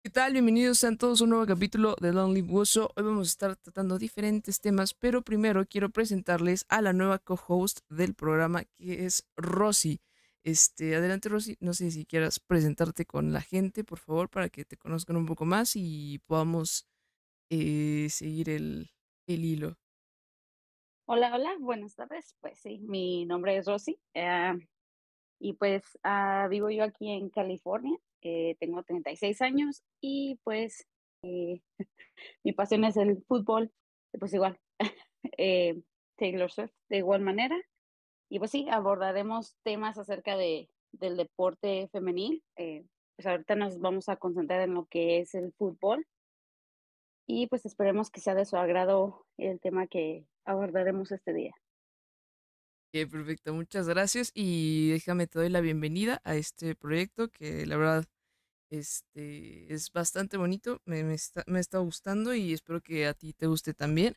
¿Qué tal? Bienvenidos a todos a un nuevo capítulo de Lonely Goose. Hoy vamos a estar tratando diferentes temas, pero primero quiero presentarles a la nueva co-host del programa que es Rosy. Este, adelante Rosy, no sé si quieras presentarte con la gente, por favor, para que te conozcan un poco más y podamos eh, seguir el, hilo. Hola, hola, buenas tardes. Pues sí, mi nombre es Rosy eh, y pues ah, vivo yo aquí en California eh, tengo 36 años y pues eh, mi pasión es el fútbol, pues igual, eh, Taylor Swift de igual manera. Y pues sí, abordaremos temas acerca del deporte femenil. Eh, pues ahorita nos vamos a concentrar en lo que es el fútbol. Y pues esperemos que sea de su agrado el tema que abordaremos este día perfecto, muchas gracias y déjame te doy la bienvenida a este proyecto que la verdad este, es bastante bonito, me, está, gustando y espero que a ti te guste también.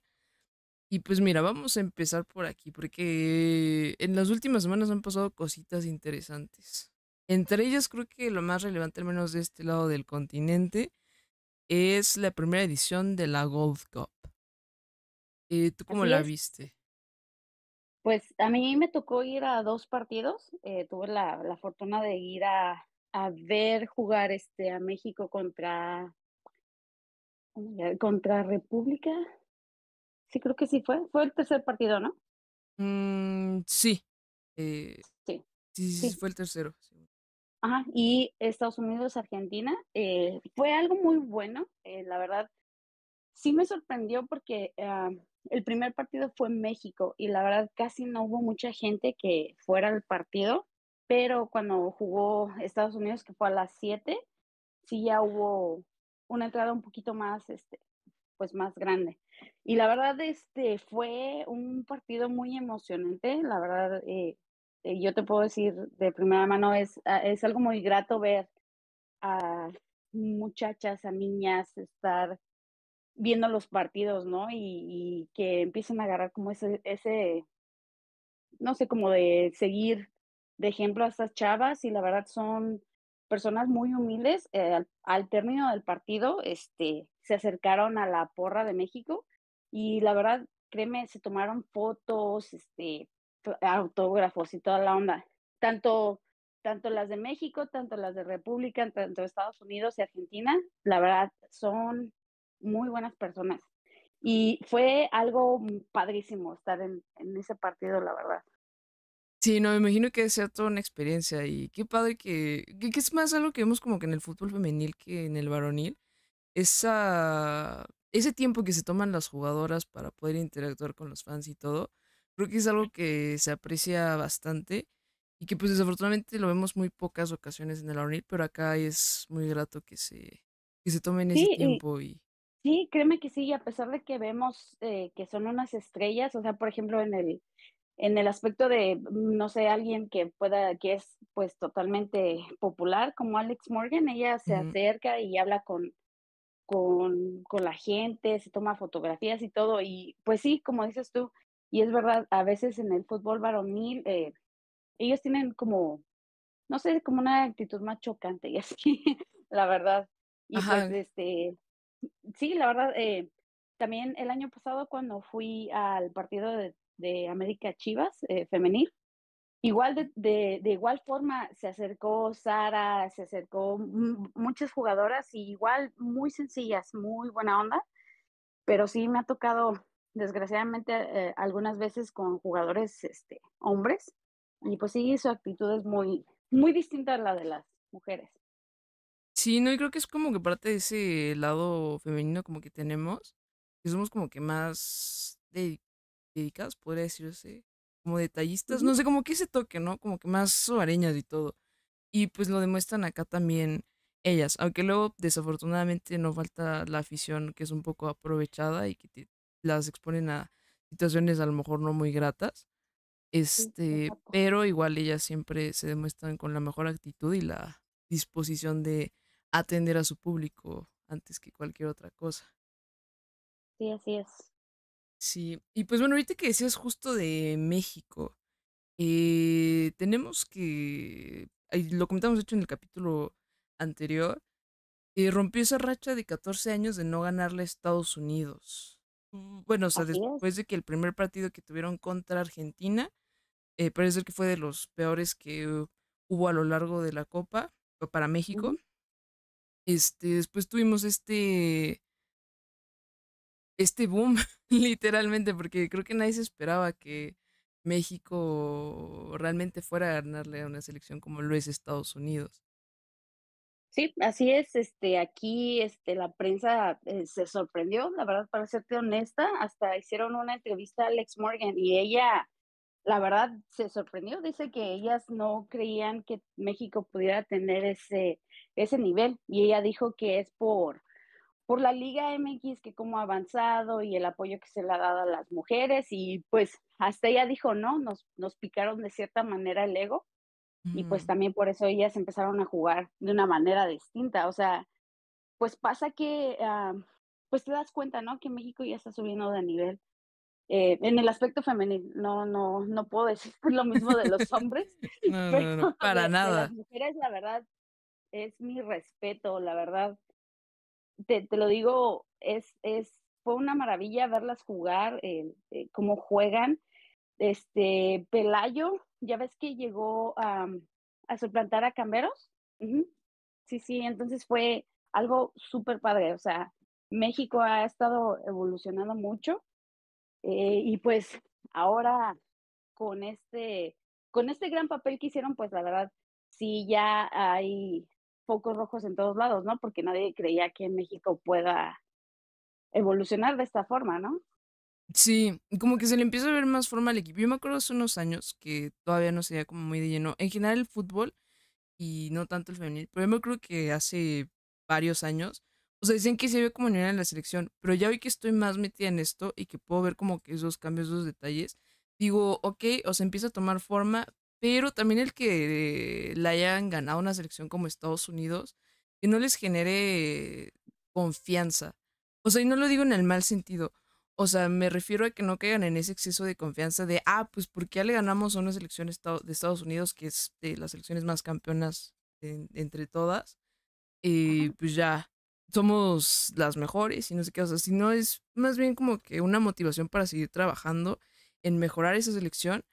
Y pues mira, vamos a empezar por aquí porque en las últimas semanas han pasado cositas interesantes. Entre ellas creo que lo más relevante, al menos de este lado del continente, es la primera edición de la Gold Cup. Eh, ¿Tú cómo la viste? Pues a mí me tocó ir a dos partidos. Eh, tuve la, fortuna de ir a, ver jugar este, a México contra, contra República. Sí, creo que sí fue. Fue el tercer partido, ¿no? Mm, eh, sí. sí. sí. Sí, fue el tercero. Ajá, y Estados Unidos, Argentina. Eh, fue algo muy bueno, la verdad. Sí me sorprendió porque ah, el primer partido fue en México y la verdad casi no hubo mucha gente que fuera al partido, pero cuando jugó Estados Unidos, que fue a las 7, sí ya hubo una entrada un poquito más, este, pues más grande. Y la verdad, este, fue un partido muy emocionante, la verdad, eh, eh, yo te puedo decir de primera mano, es, ah, es algo muy grato ver a muchachas, a niñas, estar viendo los partidos, ¿no? Y, que empiecen a agarrar como ese, ese, no sé, como de seguir de ejemplo a estas chavas y la verdad son personas muy humildes. Eh, al, término del partido, este, se acercaron a la porra de México y la verdad, créeme, se tomaron fotos, este, autógrafos y toda la onda. Tanto, tanto las de México, tanto las de República, tanto Estados Unidos y Argentina, la verdad, son muy buenas personas. Y fue algo padrísimo estar en, ese partido, la verdad. Sí, no, me imagino que sea toda una experiencia y qué padre que, que, es más algo que vemos como que en el fútbol femenil que en el varonil, esa, ese tiempo que se toman las jugadoras para poder interactuar con los fans y todo, creo que es algo que se aprecia bastante y que pues desafortunadamente lo vemos muy pocas ocasiones en el varonil, pero acá es muy grato que se, se tomen ese tiempo y... Sí, créeme que sí, a pesar de que vemos eh, que son unas estrellas, o sea, por ejemplo, en el, en el aspecto de, mm, no sé, alguien que pueda, que es pues totalmente popular, como Alex Morgan, ella se acerca y habla con, con, con la gente, se toma fotografías y todo, y pues sí, como dices tú, y es verdad, a veces en el fútbol varonil, eh, ellos tienen como, no sé, como una actitud más chocante y así, la verdad. Y pues este, sí, la verdad, eh, también el año pasado cuando fui al partido de, América Chivas eh, femenil, igual de, igual forma se acercó Sara, se acercó muchas jugadoras y igual muy sencillas, muy buena onda, pero sí me ha tocado desgraciadamente eh, algunas veces con jugadores este, hombres y pues sí, su actitud es muy, muy distinta a la de las mujeres. Sí, no, y creo que es como que parte de ese lado femenino como que tenemos, que somos como que más dedicadas, podría decirse, como detallistas, no sé, como que ese toque, ¿no? Como que más suareñas y todo. Y pues lo demuestran acá también ellas, aunque luego desafortunadamente no falta la afición que es un poco aprovechada y que las exponen a situaciones a lo mejor no muy gratas. Este, pero igual ellas siempre se demuestran con la mejor actitud y la disposición de atender a su público antes que cualquier otra cosa. Sí, así es. Sí, y pues bueno, ahorita que decías justo de México, eh, tenemos que, lo comentamos hecho en el capítulo anterior, eh, rompió esa racha de 14 años de no ganarle a Estados Unidos. Mm, bueno, o sea, después de que el primer partido que tuvieron contra Argentina, eh, parece ser que fue de los peores que uh, hubo a lo largo de la Copa para México. Este, después tuvimos este, este boom, literalmente, porque creo que nadie se esperaba que México realmente fuera a ganarle a una selección como lo es Estados Unidos. Sí, así es. Este, aquí, este, la prensa eh, se sorprendió, la verdad, para serte honesta, hasta hicieron una entrevista a Alex Morgan y ella la verdad se sorprendió. Dice que ellas no creían que México pudiera tener ese, ese nivel y ella dijo que es por, por la Liga MX que como ha avanzado y el apoyo que se le ha dado a las mujeres y pues hasta ella dijo, no, nos, nos picaron de cierta manera el ego y pues mm. también por eso ellas empezaron a jugar de una manera distinta. O sea, pues pasa que... Ah, pues te das cuenta, ¿no? Que México ya está subiendo de nivel eh, en el aspecto femenil. No, no, no puedo decir lo mismo de los hombres. no, para nada. las mujeres, la verdad, es mi respeto, la verdad. Te, lo digo, es, es, fue una maravilla verlas jugar, eh, cómo juegan. Este, Pelayo, ya ves que llegó a suplantar a Camberos. Sí, sí, entonces fue algo súper padre. O sea, México ha estado evolucionando mucho eh, y pues ahora con este, con este gran papel que hicieron, pues la verdad, sí ya hay focos rojos en todos lados, ¿no? Porque nadie creía que México pueda evolucionar de esta forma, ¿no? Sí, como que se le empieza a ver más forma al equipo. Yo me acuerdo hace unos años que todavía no sería como muy de lleno. En general el fútbol y no tanto el femenil, pero yo me acuerdo que hace varios años o sea, dicen que ve como niña en la selección, pero ya vi que estoy más metida en esto y que puedo ver como que esos cambios, esos detalles. Digo, ok, o sea, empieza a tomar forma, pero también el que la hayan ganado una selección como Estados Unidos, que no les genere confianza. O sea, y no lo digo en el mal sentido. O sea, me refiero a que no caigan en ese exceso de confianza de, ah, pues porque ya le ganamos a una selección de Estados Unidos, que es de las selecciones más campeonas entre todas, y eh, pues ya, somos las mejores y no sé qué, o sea, sino es más bien como que una motivación para seguir trabajando en mejorar esa selección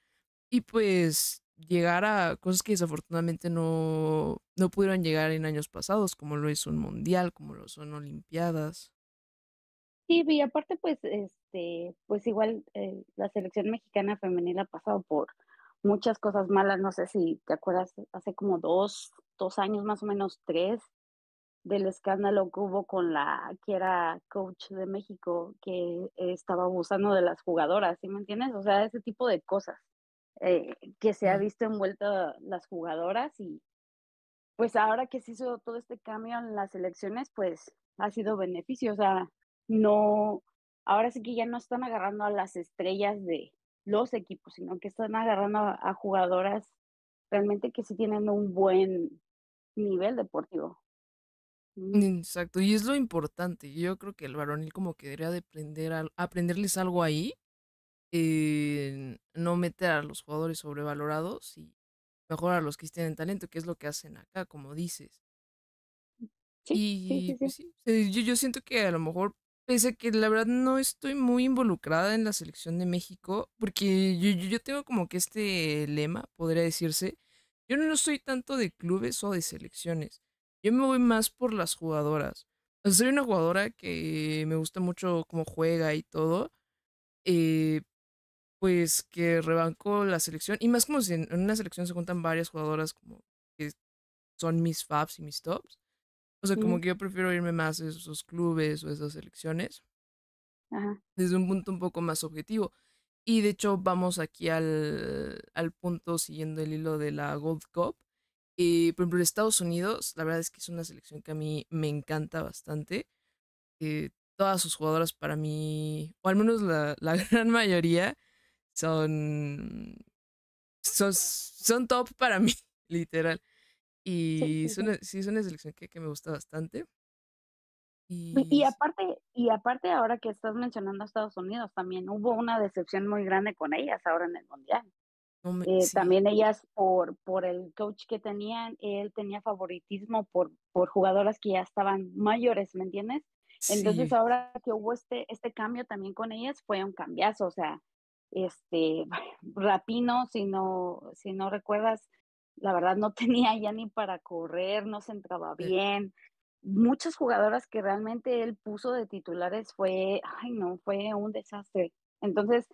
y pues llegar a cosas que desafortunadamente no, no pudieron llegar en años pasados, como lo es un mundial, como lo son olimpiadas. Sí, y aparte pues este, pues igual eh, la selección mexicana femenina ha pasado por muchas cosas malas, no sé si te acuerdas, hace como dos, dos años más o menos, tres, del escándalo que hubo con la que era coach de México que estaba abusando de las jugadoras, ¿sí me entiendes? O sea, ese tipo de cosas eh, que se ha visto envuelta las jugadoras y pues ahora que se hizo todo este cambio en las elecciones, pues ha sido beneficio, o sea, no, ahora sí que ya no están agarrando a las estrellas de los equipos, sino que están agarrando a jugadoras realmente que sí tienen un buen nivel deportivo. Exacto, y es lo importante. Yo creo que el varonil como que debería de aprender aprenderles algo ahí, eh, no meter a los jugadores sobrevalorados y mejor a los que tienen talento, que es lo que hacen acá, como dices. Sí, Y pues yo, siento que a lo mejor, pese a que la verdad no estoy muy involucrada en la selección de México, porque yo, yo tengo como que este lema, podría decirse, yo no soy tanto de clubes o de selecciones. Yo me voy más por las jugadoras. soy una jugadora que me gusta mucho cómo juega y todo. Eh, pues que rebanco la selección. Y más como si en una selección se juntan varias jugadoras como que son mis faps y mis tops. O sea, como que yo prefiero irme más a esos clubes o esas selecciones. Desde un punto un poco más objetivo. Y de hecho, vamos aquí al, al punto siguiendo el hilo de la Gold Cup. Eh, por ejemplo, Estados Unidos, la verdad es que es una selección que a mí me encanta bastante. Eh, todas sus jugadoras para mí, o al menos la, gran mayoría, son, son, top para mí, literal. Y e, sí, es una selección que, que me gusta bastante. y... aparte, y aparte ahora que estás mencionando a Estados Unidos, también hubo una decepción muy grande con ellas ahora en el Mundial. Eh, también ellas, por, por el coach que tenían, él tenía favoritismo por, por jugadoras que ya estaban mayores, ¿me entiendes? Entonces ahora que hubo este, este cambio también con ellas, fue un cambiazo, o sea, este, Rapino, si no, si no recuerdas, la verdad no tenía ya ni para correr, no se entraba bien. Muchas jugadoras que realmente él puso de titulares fue, ay no, fue un desastre. Entonces,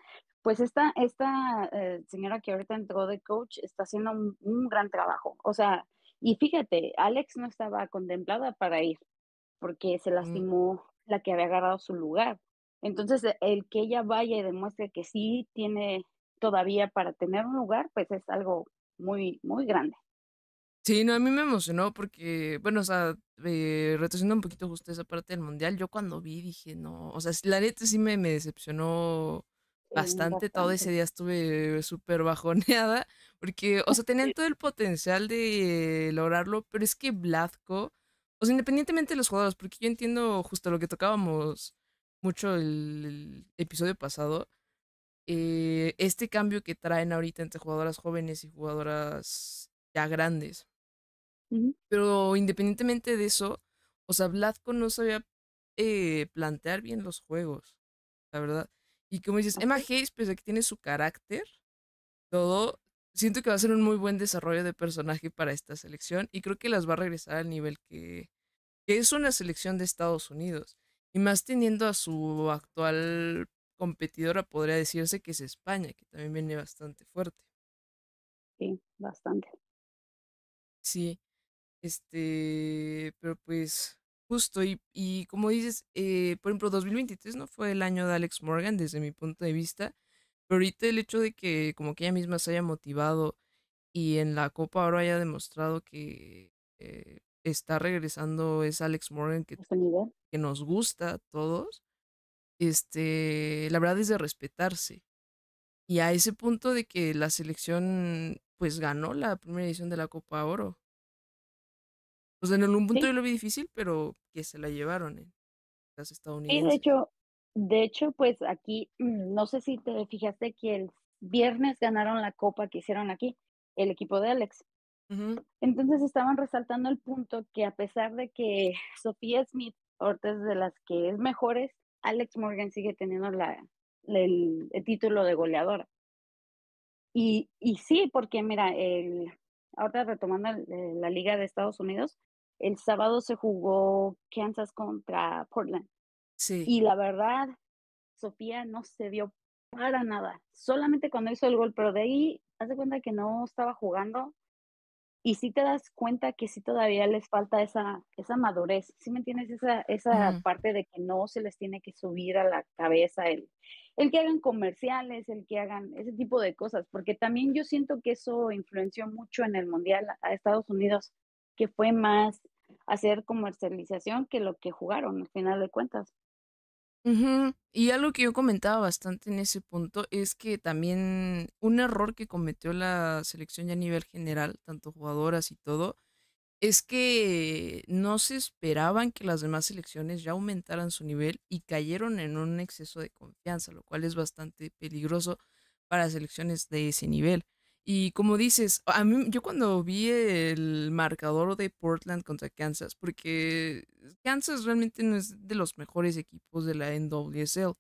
pues esta, esta eh, señora que ahorita entró de coach está haciendo un, gran trabajo. O sea, y fíjate, Alex no estaba contemplada para ir porque se mm. lastimó la que había agarrado su lugar. Entonces, e, el que ella vaya y demuestre que sí tiene todavía para tener un lugar, pues es algo muy, muy grande. Sí, no, a mí me emocionó porque, bueno, o sea, eh, retrocediendo un poquito justo esa parte del mundial, yo cuando vi dije, no, o sea, la neta sí me, decepcionó bastante. todo ese día estuve súper bajoneada porque, o sea, tenían todo el potencial de lograrlo, pero es que Blasco, o sea, independientemente de los jugadores, porque yo entiendo justo lo que tocábamos mucho el, episodio pasado, eh, este cambio que traen ahorita entre jugadoras jóvenes y jugadoras ya grandes. Pero independientemente de eso, o sea, Con no sabía eh, plantear bien los juegos, la verdad. Y como dices, Emma Hayes, pues a que tiene su carácter, todo, siento que va a ser un muy buen desarrollo de personaje para esta selección y creo que las va a regresar al nivel que es una selección de Estados Unidos. Y más teniendo a su actual competidora, podría decirse que es España, que también viene bastante fuerte. Sí, bastante. Sí. Este, pero pues justo y, y como dices, eh, por ejemplo, 2023 no fue el año de Alex Morgan desde mi punto de vista, pero ahorita el hecho de que como que ella misma se haya motivado y en la Copa Oro haya demostrado que eh, está regresando es Alex Morgan que, este que nos gusta a todos, este, la verdad es de respetarse. Y a ese punto de que la selección pues ganó la primera edición de la Copa Oro. O en algún punto yo lo vi difícil, pero que se la llevaron en las Unidos y de hecho, de hecho, pues aquí, mm, no sé si te fijaste que el viernes ganaron la copa que hicieron aquí, el equipo de Alex. Entonces estaban resaltando el punto que a pesar de que Sofía Smith, ahorita es de las que es mejores, Alex Morgan sigue teniendo la, el, título de goleadora. Y, y sí, porque mira, el, ahorita retomando la Liga de Estados Unidos, el sábado se jugó Kansas contra Portland. Y la verdad, Sofía no se vio para nada. Solamente cuando hizo el gol, pero de ahí, haz cuenta que no estaba jugando. Y sí te das cuenta que sí todavía les falta esa, esa madurez. ¿Sí me entiendes? Esa, esa parte de que no se les tiene que subir a la cabeza el, el que hagan comerciales, el que hagan ese tipo de cosas. Porque también yo siento que eso influenció mucho en el Mundial a Estados Unidos que fue más hacer comercialización que lo que jugaron al final de cuentas. Y algo que yo comentaba bastante en ese punto es que también un error que cometió la selección ya a nivel general, tanto jugadoras y todo, es que no se esperaban que las demás selecciones ya aumentaran su nivel y cayeron en un exceso de confianza, lo cual es bastante peligroso para selecciones de ese nivel. Y como dices, a mí, yo cuando vi el marcador de Portland contra Kansas, porque Kansas realmente no es de los mejores equipos de la NWSL,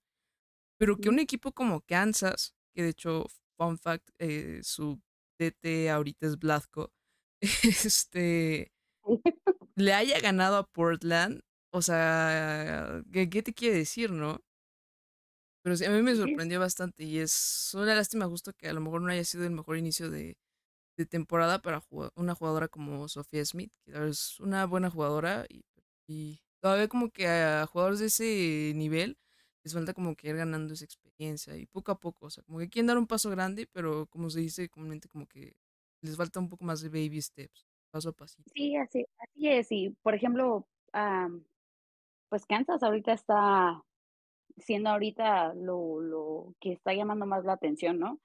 pero que un equipo como Kansas, que de hecho, fun fact, eh, su DT ahorita es Blasco, este, le haya ganado a Portland, o sea, ¿qué, ¿qué, te quiere decir, no? Pero sí, a mí me sorprendió bastante y es una lástima justo que a lo mejor no haya sido el mejor inicio de, temporada para una jugadora como Sofía Smith, que es una buena jugadora y, todavía como que a jugadores de ese nivel les falta como que ir ganando esa experiencia y poco a poco, o sea, como que quieren dar un paso grande, pero como se dice comúnmente como que les falta un poco más de baby steps, paso a pasito. Sí, así, así es, y por ejemplo, pues Kansas ahorita está siendo ahorita lo, lo que está llamando más la atención, ¿no?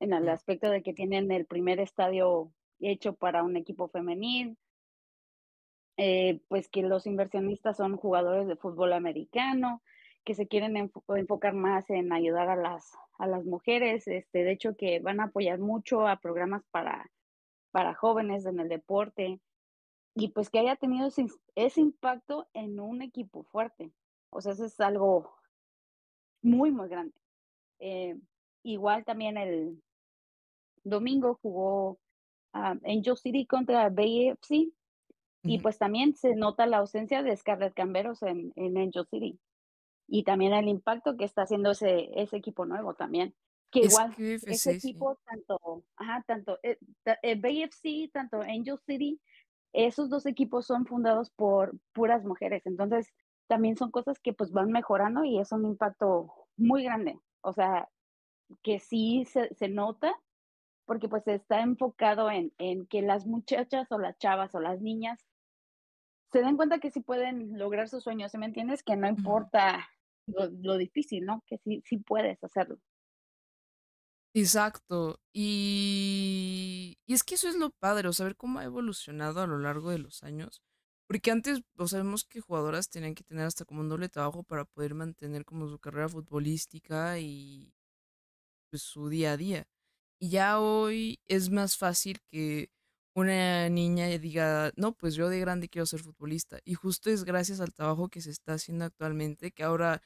En el aspecto de que tienen el primer estadio hecho para un equipo femenil, eh, pues que los inversionistas son jugadores de fútbol americano, que se quieren enfocar más en ayudar a las, a las mujeres, este, de hecho que van a apoyar mucho a programas para, para jóvenes en el deporte, y pues que haya tenido ese, ese impacto en un equipo fuerte. O sea, eso es algo, muy, muy grande. Eh, igual también el domingo jugó ah, Angel en City contra BFC y pues también se nota la ausencia de Scarlett Camberos en, en Angel City y también el impacto que está haciendo ese, equipo nuevo también. Que igual ese equipo, tanto, ajá, tanto eh, eh, tanto Angel City, esos dos equipos son fundados por puras mujeres. Entonces, también son cosas que pues van mejorando y es un impacto muy grande. O sea, que sí se, nota porque pues está enfocado en, en que las muchachas o las chavas o las niñas se den cuenta que sí pueden lograr sus sueños, ¿se me entiendes? Que no importa lo, difícil, ¿no? Que sí, sí puedes hacerlo. Exacto. Y, y es que eso es lo padre, o saber cómo ha evolucionado a lo largo de los años. Porque antes, o sabemos que jugadoras tenían que tener hasta como un doble trabajo para poder mantener como su carrera futbolística y pues, su día a día. Y ya hoy es más fácil que una niña diga, no, pues yo de grande quiero ser futbolista. Y justo es gracias al trabajo que se está haciendo actualmente que ahora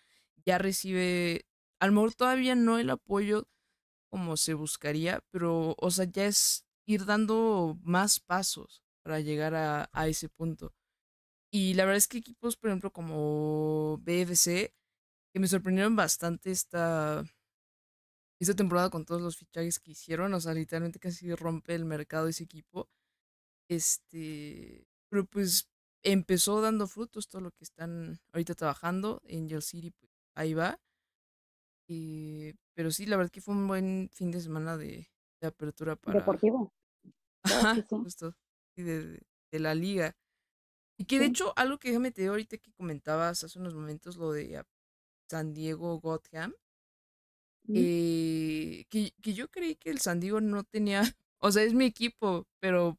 ya recibe, a lo mejor todavía no el apoyo como se buscaría, pero, o sea, ya es ir dando más pasos para llegar a ese punto. Y la verdad es que equipos, por ejemplo, como BFC, que me sorprendieron bastante esta, esta temporada con todos los fichajes que hicieron. O sea, literalmente casi rompe el mercado ese equipo. Este, pero pues empezó dando frutos todo lo que están ahorita trabajando. En Angel City, pues ahí va. Eh, pero sí, la verdad que fue un buen fin de semana de, apertura para. Deportivo. Ajá, justo. de la liga. Y que de hecho, algo que déjame te ahorita que comentabas hace unos momentos, lo de San Diego Gotham, eh, que, que, yo creí que el San Diego no tenía, o sea, es mi equipo, pero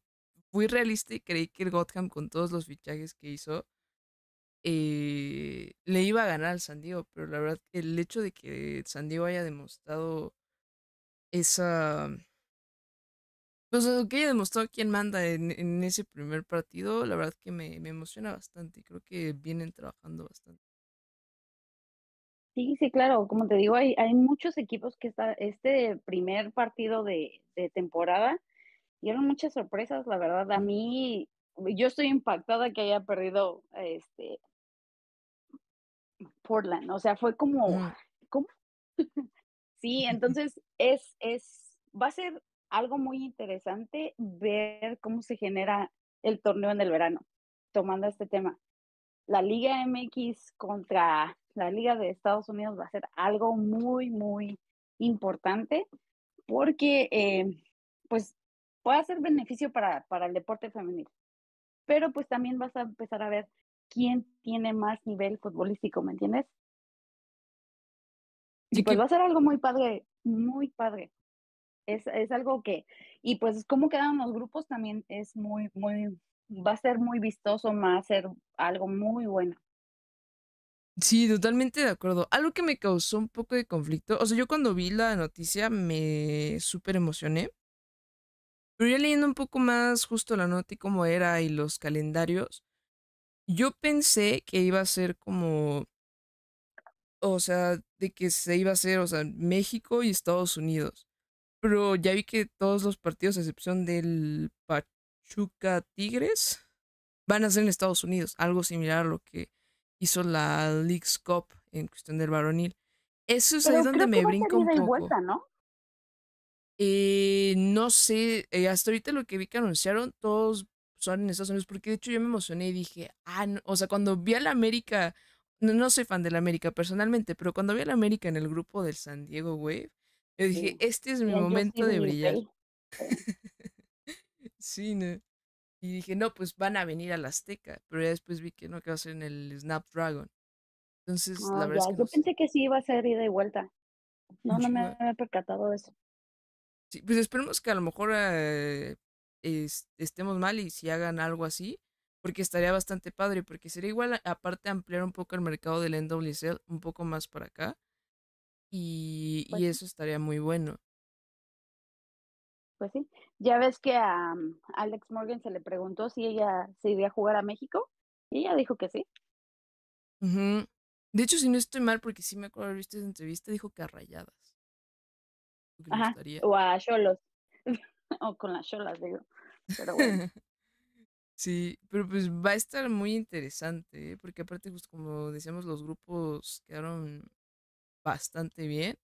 fui realista y creí que el Gotham con todos los fichajes que hizo, eh, le iba a ganar al San Diego, pero la verdad, el hecho de que San Diego haya demostrado esa pues, lo que demostró quién manda en, ese primer partido, la verdad que me, emociona bastante y creo que vienen trabajando bastante. Sí, sí, claro, como te digo, hay, hay muchos equipos que está, este primer partido de, de temporada dieron muchas sorpresas, la verdad, a mí, yo estoy impactada que haya perdido este Portland, o sea, fue como, mm. ¿cómo? sí, entonces es, es, va a ser algo muy interesante ver cómo se genera el torneo en el verano, tomando este tema. La Liga MX contra la Liga de Estados Unidos va a ser algo muy, muy importante porque em, pues puede ser beneficio para, para el deporte femenino. pero pues también vas a empezar a ver quién tiene más nivel futbolístico, ¿me entiendes? Y pues va a ser algo muy padre, muy padre. Es, algo que, y pues cómo quedan los grupos también es muy, muy, va a ser muy vistoso, va a ser algo muy bueno. Sí, totalmente de acuerdo. Algo que me causó un poco de conflicto, o sea, yo cuando vi la noticia me súper emocioné, pero ya leyendo un poco más justo la nota y cómo era y los calendarios, yo pensé que iba a ser como, o sea, de que se iba a hacer, o sea, México y Estados Unidos. Pero ya vi que todos los partidos, a excepción del Pachuca Tigres, van a ser en Estados Unidos. Algo similar a lo que hizo la League's Cup en cuestión del varonil. Eso es ahí donde me brinco un poco. ¿no? Eh, no sé, eh, hasta ahorita lo que vi que anunciaron, todos son en Estados Unidos, porque de hecho yo me emocioné y dije, ah, o sea, cuando vi a la América, no, no soy fan de la América personalmente, pero cuando vi a la América en el grupo del San Diego Wave, yo dije, este es mi momento de brillar. sí, ¿no? Y dije, no, pues van a venir a la Azteca. Pero ya después vi que no, que va a ser en el Snapdragon. Entonces, la ah, verdad es que. Yo pensé que sí iba a ser ida y vuelta. No, no me he había percatado de eso. Sí, pues esperemos que a lo mejor eh, estemos mal y si hagan algo así, porque estaría bastante padre, porque sería igual, aparte, ampliar un poco el mercado del NWC, un poco más para acá y, pues eso estaría muy bueno. Pues sí, ya ves que a mm, Alex Morgan se le preguntó si ella se iría a jugar a México y ella dijo que sí. De hecho, si no estoy mal, porque sí me acuerdo de visto esa entrevista, dijo que a rayadas. o a cholos. o con las cholas, digo. Pero bueno. sí, pero pues va a estar muy interesante, ¿eh? porque aparte, pues como decíamos, los grupos quedaron bastante bien.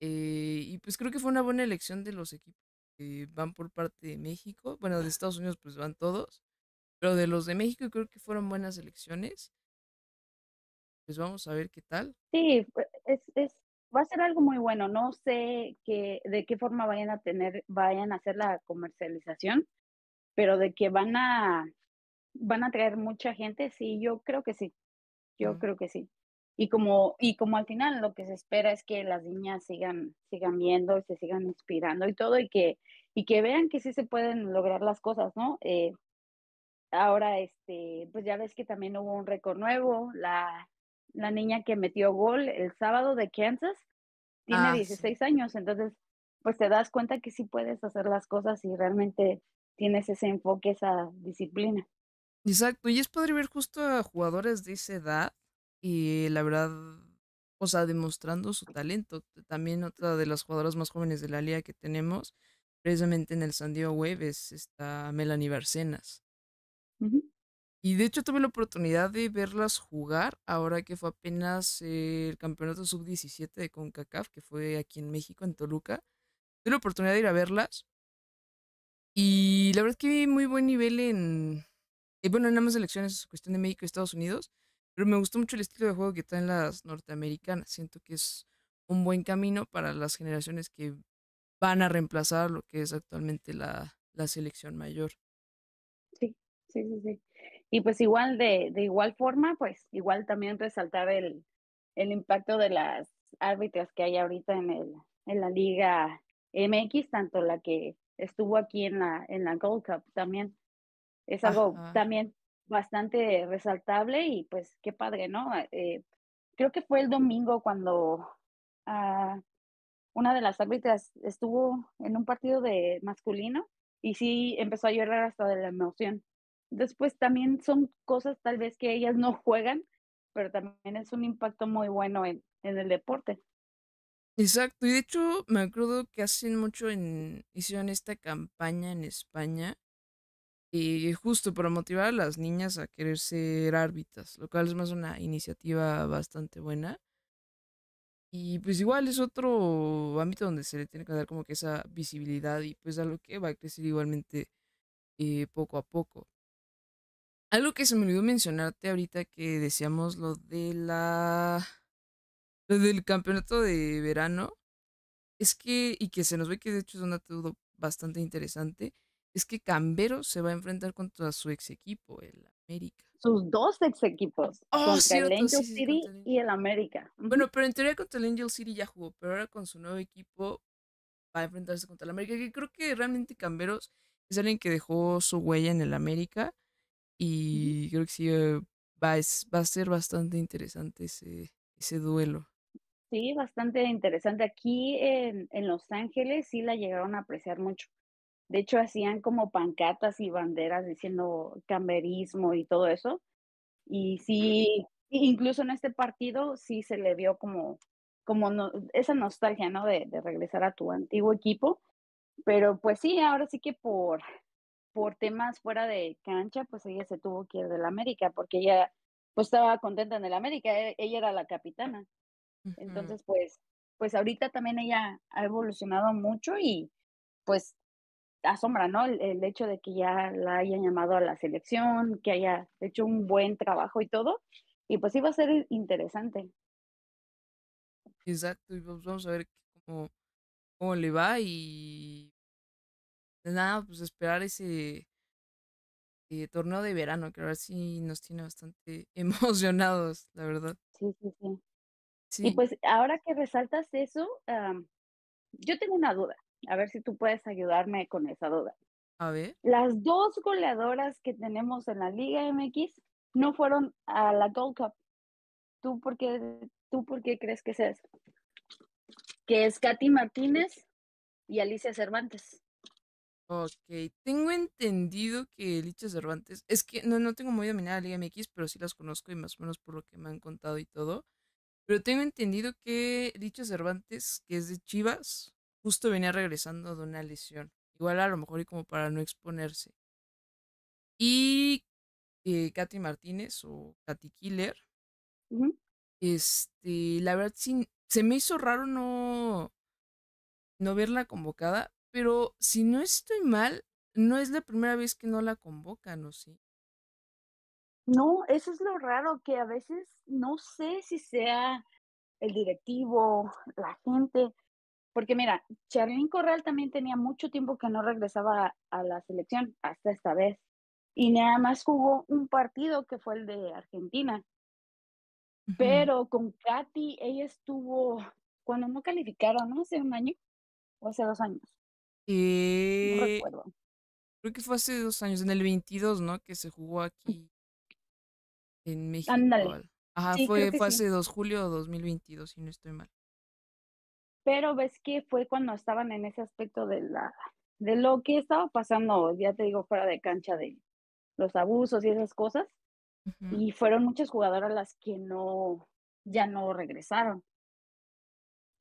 Eh, y pues creo que fue una buena elección de los equipos que van por parte de México. Bueno, de Estados Unidos pues van todos. Pero de los de México creo que fueron buenas elecciones. Pues vamos a ver qué tal. Sí, es, es, va a ser algo muy bueno. No sé que, de qué forma vayan a tener, vayan a hacer la comercialización, pero de que van a van a traer mucha gente, sí, yo creo que sí. Yo mm. creo que sí y como, y como al final lo que se espera es que las niñas sigan, sigan viendo y se sigan inspirando y todo, y que, y que vean que sí se pueden lograr las cosas, ¿no? Eh, ahora, este, pues ya ves que también hubo un récord nuevo, la, la niña que metió gol el sábado de Kansas tiene 16 ah, años, entonces pues te das cuenta que sí puedes hacer las cosas y realmente tienes ese enfoque, esa disciplina. Exacto, y es poder ver justo a jugadores de esa edad y la verdad, o sea, demostrando su talento. También otra de las jugadoras más jóvenes de la liga que tenemos, precisamente en el San Diego Web, es Melanie Barcenas. Y de hecho tuve la oportunidad de verlas jugar ahora que fue apenas el campeonato sub-17 de CONCACAF, que fue aquí en México, en Toluca. Tuve la oportunidad de ir a verlas. Y la verdad que vi muy buen nivel en... Eh, bueno, en ambas elecciones, cuestión de México y Estados Unidos. Pero me gustó mucho el estilo de juego que está en las norteamericanas. Siento que es un buen camino para las generaciones que van a reemplazar lo que es actualmente la, la selección mayor. Sí, sí, sí, sí. Y pues igual de, de igual forma, pues igual también resaltar el, el impacto de las árbitras que hay ahorita en, el, en la liga MX, tanto la que estuvo aquí en la, en la Gold Cup también. Es algo también bastante resaltable y pues qué padre, ¿no? Ah, eh, creo que fue el domingo cuando ah, una de las árbitras estuvo en un partido de masculino y sí empezó a llorar hasta de la emoción. Después también son cosas tal vez que ellas no juegan, pero también es un impacto muy bueno en, en el deporte. Exacto, y de hecho me acuerdo que hace mucho en, hicieron esta campaña en España justo para motivar a las niñas a querer ser árbitras, lo cual es más una iniciativa bastante buena. Y pues igual es otro ámbito donde se le tiene que dar como que esa visibilidad y pues algo que va a crecer igualmente eh, poco a poco. Algo que se me olvidó mencionarte ahorita que decíamos lo de la... del campeonato de verano. Es que, y que se nos ve que de hecho es un todo bastante interesante, es que Camberos se va a enfrentar contra su ex equipo, el América. Sus dos ex equipos, oh, contra el Angel City y el América. Bueno, pero en teoría contra el Angel City ya jugó, pero ahora con su nuevo equipo va a enfrentarse contra el América, que creo que realmente Camberos es alguien que dejó su huella en el América y creo que sí eh, va, va a ser bastante interesante ese, ese duelo. Sí, bastante interesante. Aquí en, en Los Ángeles sí la llegaron a apreciar mucho de hecho, hacían como pancatas y banderas diciendo camberismo y todo eso. Y sí, incluso en este partido sí se le vio como, como esa nostalgia, ¿no? De, regresar a tu antiguo equipo. Pero pues sí, ahora sí que por, por temas fuera de cancha, pues ella se tuvo que ir del América, porque ella pues estaba contenta en el América, e, ella era la capitana. Entonces, pues, pues ahorita también ella ha evolucionado mucho y pues asombra, ¿no? El, hecho de que ya la hayan llamado a la selección, que haya hecho un buen trabajo y todo. Y pues iba a ser interesante. Exacto, pues vamos a ver cómo, cómo le va y pues nada, pues esperar ese eh, torneo de verano, que ahora sí nos tiene bastante emocionados, la verdad. Sí, sí, sí. Y pues ahora que resaltas eso, yo tengo una duda. A ver si tú puedes ayudarme con esa duda. A ver. Las dos goleadoras que tenemos en la Liga MX no fueron a la Gold Cup. ¿Tú por qué, tú crees que seas eso? Que es Katy Martínez y Alicia Cervantes. Ok, tengo entendido que Alicia Cervantes, es que no, no tengo muy dominada la Liga MX, pero sí las conozco y más o menos por lo que me han contado y todo. Pero tengo entendido que Licha Cervantes, que es de Chivas, justo venía regresando de una lesión. Igual a lo mejor y como para no exponerse. Y eh, Katy Martínez o Katy Killer. Este, la verdad, sí, se me hizo raro no, no verla convocada, pero si no estoy mal, no es la primera vez que no la convocan, ¿o sí? No, eso es lo raro, que a veces no sé si sea el directivo, la gente, porque mira, Charlín Corral también tenía mucho tiempo que no regresaba a, la selección hasta esta vez. Y nada más jugó un partido que fue el de Argentina. Pero con Katy, ella estuvo cuando no calificaron, ¿no? Hace un año o hace dos años. Eh... No recuerdo. Creo que fue hace dos años, en el 22, ¿no? Que se jugó aquí en México. Ándale. Ajá, fue, hace dos, julio de 2022, si no estoy mal pero ves que fue cuando estaban en ese aspecto de, la, de lo que estaba pasando, ya te digo, fuera de cancha de los abusos y esas cosas. Y fueron muchas jugadoras las que no, ya no regresaron.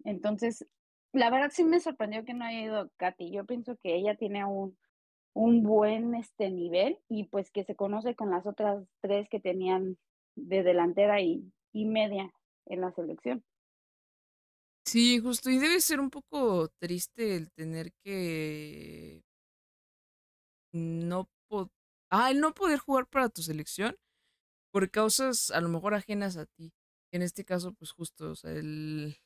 Entonces, la verdad sí me sorprendió que no haya ido Katy. Yo pienso que ella tiene un, un buen este, nivel y pues que se conoce con las otras tres que tenían de delantera y, y media en la selección. Sí, justo. Y debe ser un poco triste el tener que no ah, el no poder jugar para tu selección por causas a lo mejor ajenas a ti. En este caso, pues justo, o sea, el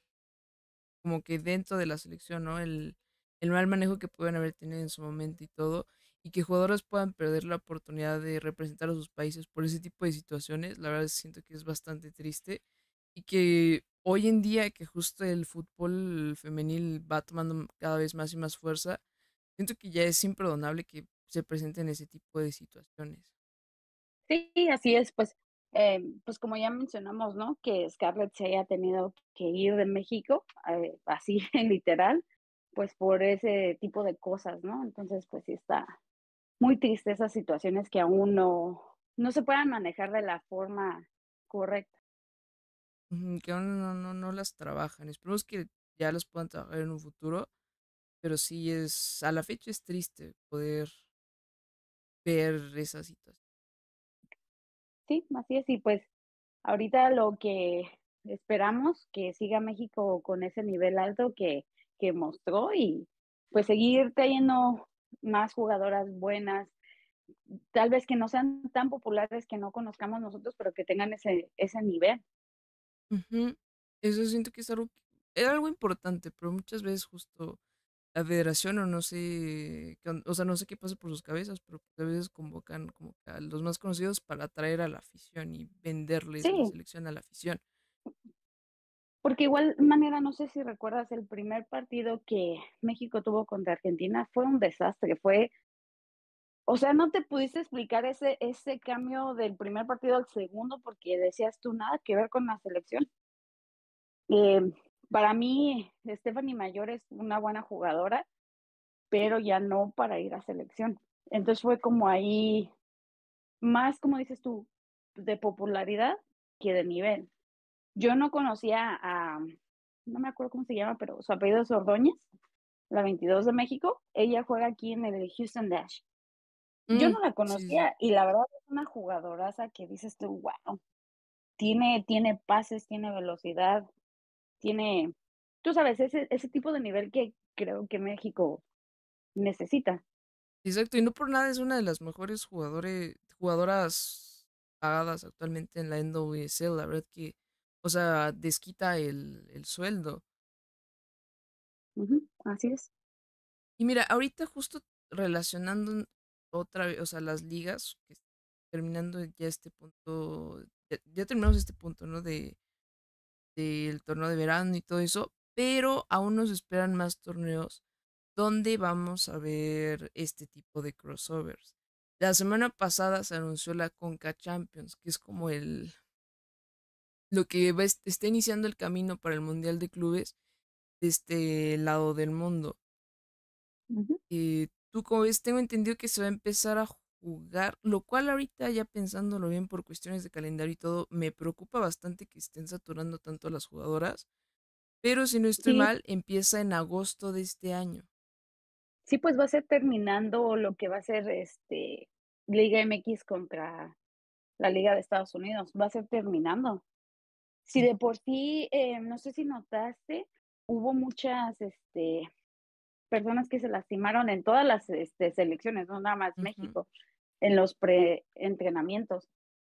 como que dentro de la selección, ¿no? El, mal manejo que pueden haber tenido en su momento y todo, y que jugadores puedan perder la oportunidad de representar a sus países por ese tipo de situaciones, la verdad siento que es bastante triste y que hoy en día que justo el fútbol femenil va tomando cada vez más y más fuerza, siento que ya es imperdonable que se presenten ese tipo de situaciones. Sí, así es, pues, em, pues como ya mencionamos, ¿no? Que Scarlett se haya tenido que ir de México, eh, así en literal, pues por ese tipo de cosas, ¿no? Entonces, pues sí está muy triste esas situaciones que aún no, no se puedan manejar de la forma correcta que aún no, no, no las trabajan. Esperemos que ya las puedan trabajar en un futuro, pero sí es, a la fecha es triste poder ver esa situación. Sí, así es, y pues ahorita lo que esperamos que siga México con ese nivel alto que, que mostró y pues seguir trayendo más jugadoras buenas, tal vez que no sean tan populares que no conozcamos nosotros, pero que tengan ese, ese nivel. Eso siento que es algo algo importante, pero muchas veces justo la federación o no sé, o sea, no sé qué pasa por sus cabezas, pero pues, a veces convocan como a los más conocidos para atraer a la afición y venderles la selección a la afición. porque igual manera, no sé si recuerdas, el primer partido que México tuvo contra Argentina fue un desastre, fue o sea, no te pudiste explicar ese, ese cambio del primer partido al segundo porque decías tú nada que ver con la selección. Eh, para mí, Stephanie Mayor es una buena jugadora, pero ya no para ir a selección. Entonces fue como ahí, más como dices tú, de popularidad que de nivel. Yo no conocía a, no me acuerdo cómo se llama, pero su apellido es Ordóñez, la 22 de México. Ella juega aquí en el Houston Dash. Yo mm, no la conocía y la verdad es una jugadoraza que dices tú, wow, tiene, tiene pases, tiene velocidad, tiene, tú sabes, ese, ese tipo de nivel que creo que México necesita. Exacto, y no por nada es una de las mejores jugadores, jugadoras pagadas actualmente en la NWSL, la verdad que, o sea, desquita el, el sueldo. así es. Y mira, ahorita justo relacionando otra vez, o sea, las ligas, que terminando ya este punto, ya, terminamos este punto, ¿no? De del torneo de verano y todo eso, pero aún nos esperan más torneos donde vamos a ver este tipo de crossovers. La semana pasada se anunció la Conca Champions, que es como el lo que está iniciando el camino para el Mundial de Clubes de este lado del mundo. Tú como ves, tengo entendido que se va a empezar a jugar, lo cual ahorita ya pensándolo bien por cuestiones de calendario y todo, me preocupa bastante que estén saturando tanto a las jugadoras. Pero si no estoy mal, empieza en agosto de este año. Sí, pues va a ser terminando lo que va a ser este Liga MX contra la Liga de Estados Unidos. Va a ser terminando. Si de por sí, eh, no sé si notaste, hubo muchas, este, personas que se lastimaron en todas las este, selecciones, no nada más México, en los pre-entrenamientos.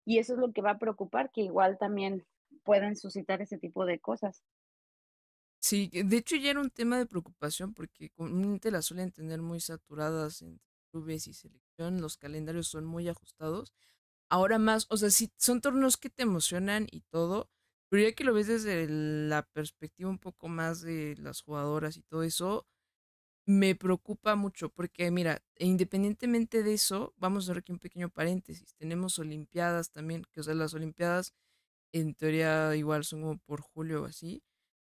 Y eso es lo que va a preocupar, que igual también pueden suscitar ese tipo de cosas. Sí, de hecho ya era un tema de preocupación porque comúnmente las suelen tener muy saturadas en clubes y selección, los calendarios son muy ajustados. Ahora más, o sea, si son torneos que te emocionan y todo, pero ya que lo ves desde la perspectiva un poco más de las jugadoras y todo eso, me preocupa mucho porque mira, independientemente de eso, vamos a ver aquí un pequeño paréntesis, tenemos Olimpiadas también, que o sea, las Olimpiadas en teoría igual son como por julio o así.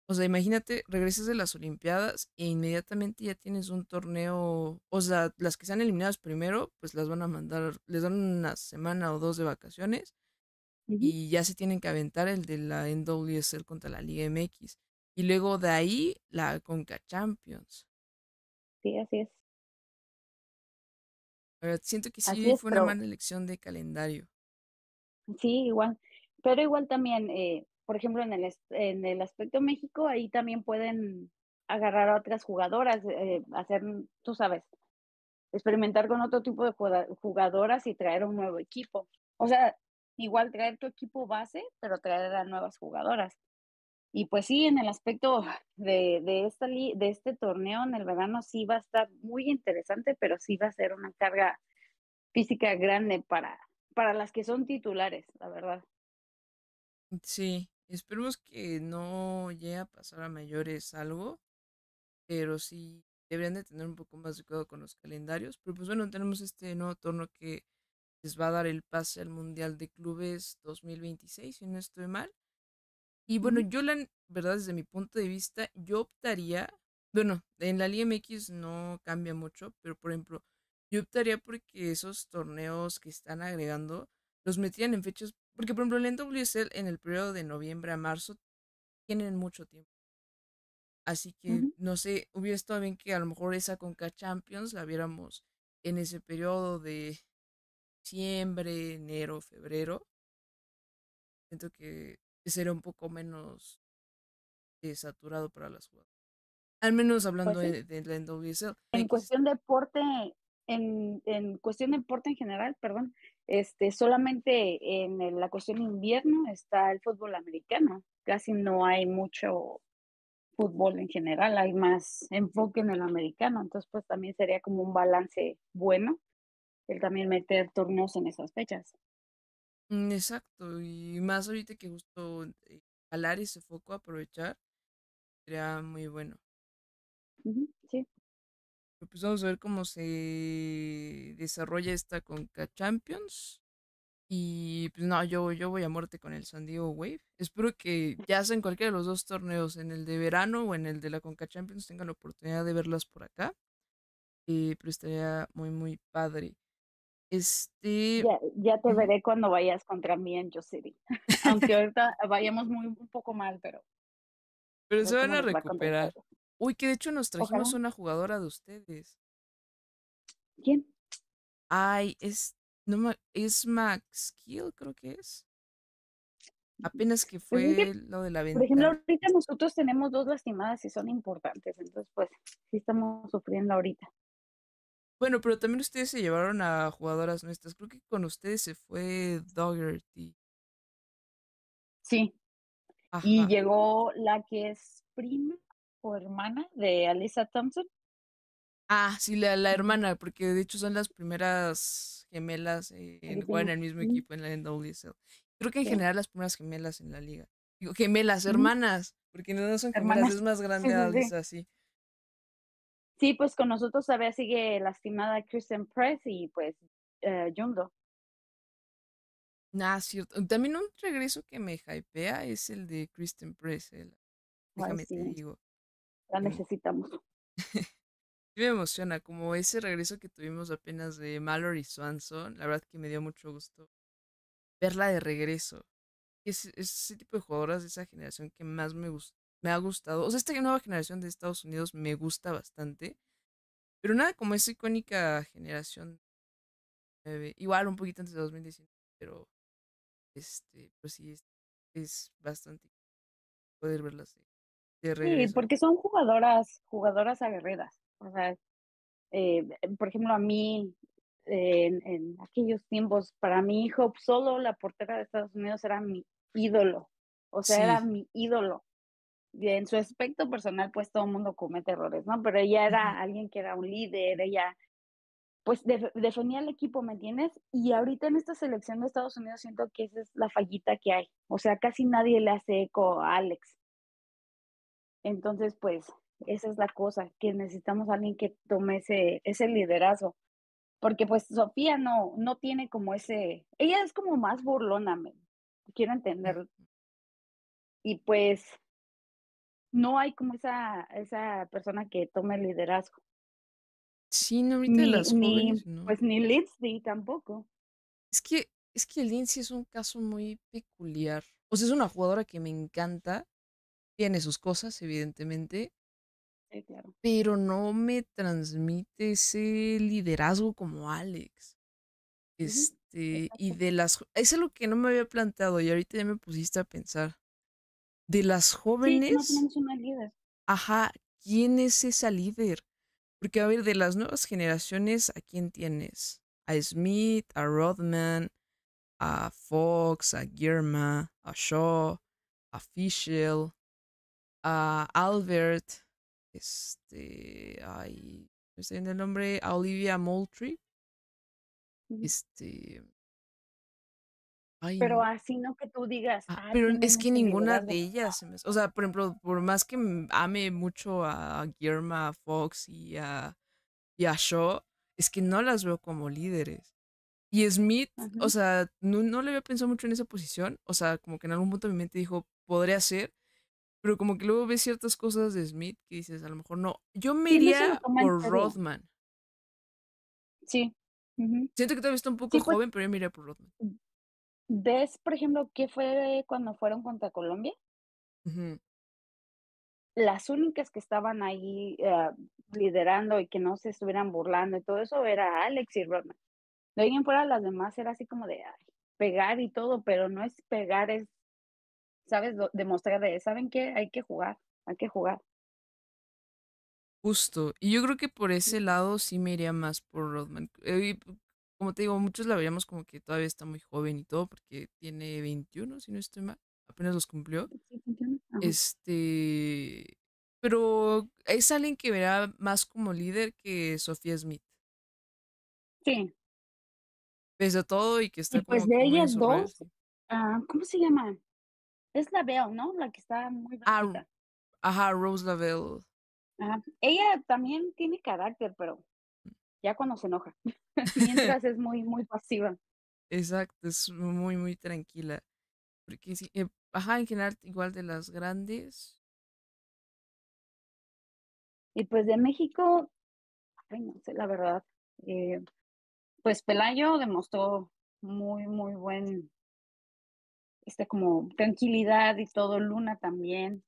O sea, imagínate, regresas de las Olimpiadas e inmediatamente ya tienes un torneo, o sea, las que sean eliminadas primero, pues las van a mandar, les dan una semana o dos de vacaciones y ya se tienen que aventar el de la NWSL contra la Liga MX. Y luego de ahí la Conca Champions. Sí, así es. siento que sí fue una mala elección de calendario. Sí, igual. Pero igual también, eh, por ejemplo, en el, en el aspecto México, ahí también pueden agarrar a otras jugadoras, eh, hacer, tú sabes, experimentar con otro tipo de jugadoras y traer un nuevo equipo. O sea, igual traer tu equipo base, pero traer a nuevas jugadoras. Y pues sí, en el aspecto de, esta de este torneo en el verano sí va a estar muy interesante, pero sí va a ser una carga física grande para, para las que son titulares, la verdad. Sí, esperemos que no llegue a pasar a mayores algo, pero sí deberían de tener un poco más de cuidado con los calendarios. Pero pues bueno, tenemos este nuevo torneo que les va a dar el pase al Mundial de Clubes 2026, si no estoy mal y bueno, yo la verdad, desde mi punto de vista, yo optaría, bueno, en la Liga MX no cambia mucho, pero por ejemplo, yo optaría porque esos torneos que están agregando los metían en fechas, porque por ejemplo el NWSL en el periodo de noviembre a marzo tienen mucho tiempo. Así que, no sé, hubiera estado bien que a lo mejor esa k Champions la viéramos en ese periodo de diciembre, enero, febrero. Siento que Sería un poco menos eh, saturado para las jugadoras. Al menos hablando pues de, la En cuestión de deporte, en, en cuestión de deporte en general, perdón, este, solamente en la cuestión de invierno está el fútbol americano. Casi no hay mucho fútbol en general, hay más enfoque en el americano, entonces pues también sería como un balance bueno el también meter torneos en esas fechas. Mm, exacto, y más ahorita que justo eh, se ese a aprovechar, sería muy bueno. Sí, pues vamos a ver cómo se desarrolla esta Conca Champions. Y pues no, yo, yo voy a muerte con el San Diego Wave. Espero que ya sea en cualquiera de los dos torneos, en el de verano o en el de la Conca Champions, tengan la oportunidad de verlas por acá. y eh, pero estaría muy, muy padre. Este... Ya, te veré cuando vayas contra mí en Yo Aunque ahorita vayamos muy un poco mal, pero. Pero se van a recuperar. Uy, que de hecho nos trajimos una jugadora de ustedes. ¿Quién? Ay, es. No, es Max Kill, creo que es. Mm, Apenas pues que fue lo de la venta. Por ejemplo, ahorita nosotros tenemos dos lastimadas y son importantes, entonces pues sí estamos sufriendo ahorita. Bueno, pero también ustedes se llevaron a jugadoras nuestras. Creo que con ustedes se fue Dougherty. Sí. Y llegó la que es prima o hermana de Alyssa Thompson. Ah, sí, la, hermana, porque de hecho son las primeras gemelas en, jugar en el mismo equipo en la NWSL. Creo que en general las primeras gemelas en la liga. Digo, gemelas, hermanas, porque no son gemelas, hermanas. es más grande a Alyssa, sí. Sí, pues con nosotros todavía sigue lastimada Kristen Press y pues Yundo. Eh, ah, cierto. También un regreso que me hypea es el de Kristen Press. Déjame te digo. La em, necesitamos. me emociona, como ese regreso que tuvimos apenas de Mallory Swanson, la verdad que me dio mucho gusto verla de regreso. Es, es ese tipo de jugadoras de esa generación que más me gustó me ha gustado. O sea, esta nueva generación de Estados Unidos me gusta bastante. Pero nada como esa icónica generación. igual un poquito antes de 2019, pero. Este, pues sí, es, bastante poder verlas de, de Sí, porque son jugadoras, jugadoras aguerridas. O sea, eh, por ejemplo, a mí, en, aquellos tiempos, para mi hijo, solo la portera de Estados Unidos era mi ídolo. O sea, era mi ídolo en su aspecto personal, pues todo el mundo comete errores, ¿no? Pero ella era alguien que era un líder, ella pues de defendía al equipo, ¿me entiendes? Y ahorita en esta selección de Estados Unidos siento que esa es la fallita que hay. O sea, casi nadie le hace eco a Alex. Entonces, pues, esa es la cosa, que necesitamos a alguien que tome ese, ese liderazgo. Porque pues Sofía no, no tiene como ese, ella es como más burlona, me, quiero entender. Y pues no hay como esa, esa persona que tome el liderazgo. Sí, no, ahorita las Pues ni Lindsay tampoco. Es que, es que Lindsay es un caso muy peculiar. O sea, es una jugadora que me encanta. Tiene sus cosas, evidentemente. Sí, claro. Pero no me transmite ese liderazgo como Alex. Este, y de las. es lo que no me había planteado y ahorita ya me pusiste a pensar de las jóvenes. Ajá, ¿quién es esa líder? Porque, a ver, de las nuevas generaciones, ¿a quién tienes? A Smith, a Rodman, a Fox, a Girma, a Shaw, a Fischel, a Albert, este, ay, me estoy viendo el nombre, a Olivia Moultrie, este, pero así no que tú digas. Ah, pero es que ninguna de ellas, o sea, por ejemplo, por más que ame mucho a Guillermo a Fox y a, y Shaw, es que no las veo como líderes. Y Smith, o sea, no, le había pensado mucho en esa posición, o sea, como que en algún punto mi mente dijo, podría ser, pero como que luego ves ciertas cosas de Smith que dices, a lo mejor no. Yo me iría por Rothman. Sí. Siento que todavía visto un poco pues joven, pero yo me iría por Rothman. Mm ves, por ejemplo, qué fue cuando fueron contra Colombia. Las únicas que estaban ahí eh, liderando y que no se estuvieran burlando y todo eso era Alex y Rodman. De ahí en fuera las demás era así como de pegar y todo, pero no es pegar, es, ¿sabes? Demostrar de, ¿saben qué? Hay que jugar, hay que jugar. Justo. Y yo creo que por ese lado sí me iría más por Rodman. Eh, como te digo, muchos la veríamos como que todavía está muy joven y todo, porque tiene 21, si no estoy mal, apenas los cumplió. Este, pero es alguien que verá más como líder que Sofía Smith. Sí. Pese a todo y que está y pues como, Pues de ellas dos, ah, ¿cómo se llama? Es Lavelle, ¿no? La que está muy ah, ajá, Rose Lavelle. Ajá. Ella también tiene carácter, pero ya cuando se enoja. Mientras es muy, muy pasiva. Exacto, es muy, muy tranquila. Porque sí, eh, ajá, en general, igual de las grandes. Y pues de México, ay, no sé, la verdad. Eh, pues Pelayo demostró muy, muy buen, este como tranquilidad y todo, Luna también.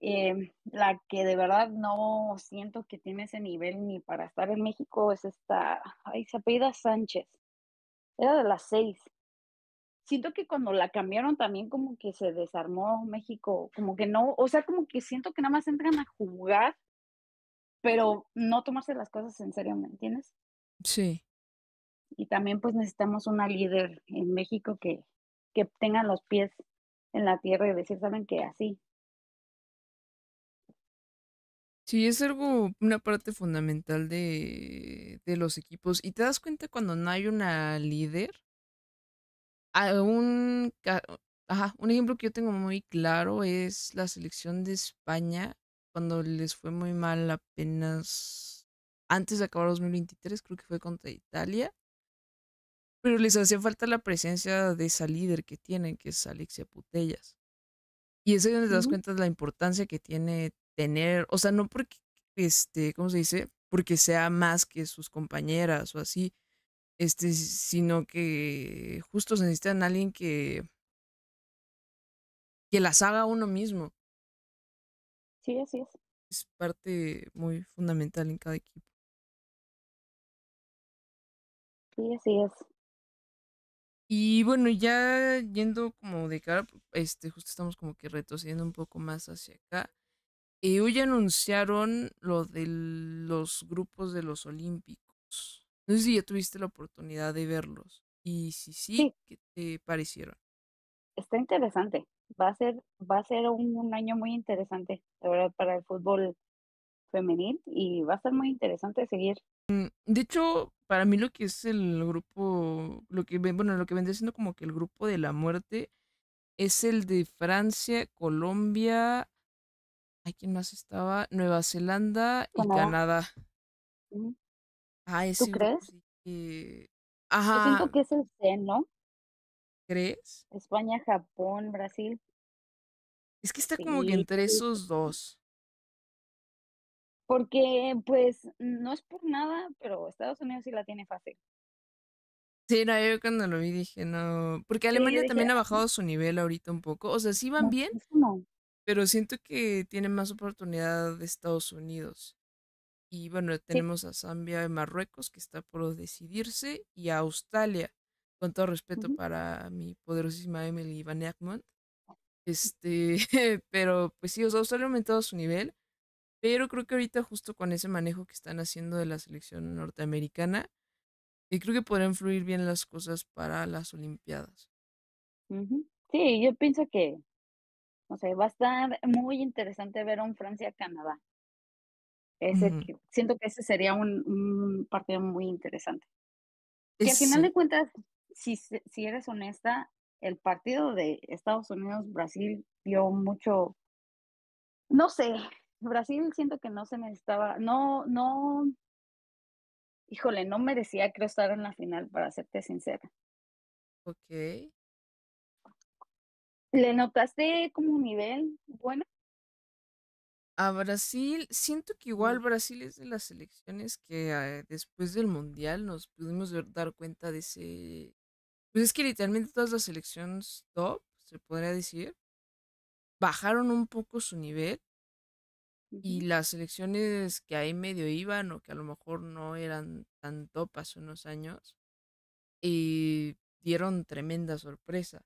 Em, la que de verdad no siento que tiene ese nivel ni para estar en México es esta, ay, se apellida Sánchez, era de las seis. Siento que cuando la cambiaron también como que se desarmó México, como que no, o sea, como que siento que nada más entran a jugar, pero no tomarse las cosas en serio, ¿me entiendes? Sí. Y también pues necesitamos una líder en México que, que tenga los pies en la tierra y decir, saben que así, Sí, es algo, una parte fundamental de, los equipos. Y te das cuenta cuando no hay una líder. A ah, un, ajá, un ejemplo que yo tengo muy claro es la selección de España, cuando les fue muy mal apenas antes de acabar 2023, creo que fue contra Italia. Pero les hacía falta la presencia de esa líder que tienen, que es Alexia Putellas. Y es ahí donde te das cuenta de la importancia que tiene tener, o sea, no porque, este, ¿cómo se dice? Porque sea más que sus compañeras o así, este, sino que justo se necesitan a alguien que, que las haga uno mismo. Sí, así es. Es parte muy fundamental en cada equipo. Sí, así es. Y bueno, ya yendo como de cara, este, justo estamos como que retrocediendo un poco más hacia acá hoy anunciaron lo de los grupos de los Olímpicos. No sé si ya tuviste la oportunidad de verlos. Y si sí, ¿qué te parecieron? Está interesante. Va a ser, va a ser un, año muy interesante, de verdad, para el fútbol femenil y va a ser muy interesante seguir. Mm, de hecho, para mí lo que es el grupo, lo que bueno, lo que vendría siendo como que el grupo de la muerte es el de Francia, Colombia, ¿A ¿quién más estaba? Nueva Zelanda y Canadá. Ah, ¿Tú crees? Ajá. Yo siento que es el C, ¿no? ¿Crees? España, Japón, Brasil. Es que está como que entre esos dos. Porque, pues, no es por nada, pero Estados Unidos sí la tiene fácil. Sí, no, yo cuando lo vi dije, no. Porque Alemania también ha ah, bajado su nivel ahorita un poco. O sea, sí van bien, pero siento que tiene más oportunidad de Estados Unidos. Y bueno, tenemos a Zambia y Marruecos, que está por decidirse, y a Australia, con todo respeto para mi poderosísima Emily Van Egmont. Este, pero pues sí, Australia ha aumentado su nivel, pero creo que ahorita justo con ese manejo que están haciendo de la selección norteamericana, y eh, creo que podrán fluir bien las cosas para las Olimpiadas. Sí, yo pienso que no sé, va a estar muy interesante ver un Francia-Canadá. Siento que ese sería un, partido muy interesante. Y al final de cuentas, si, si eres honesta, el partido de Estados Unidos-Brasil dio mucho, no sé, Brasil siento que no se necesitaba, no, no, híjole, no merecía creo estar en la final, para serte sincera. Ok. ¿Le notaste como un nivel bueno? A Brasil, siento que igual Brasil es de las selecciones que eh, después del Mundial nos pudimos dar cuenta de ese... Pues es que literalmente todas las selecciones top, se podría decir, bajaron un poco su nivel y las selecciones que ahí medio iban o que a lo mejor no eran tan top hace unos años, y eh, dieron tremenda sorpresa.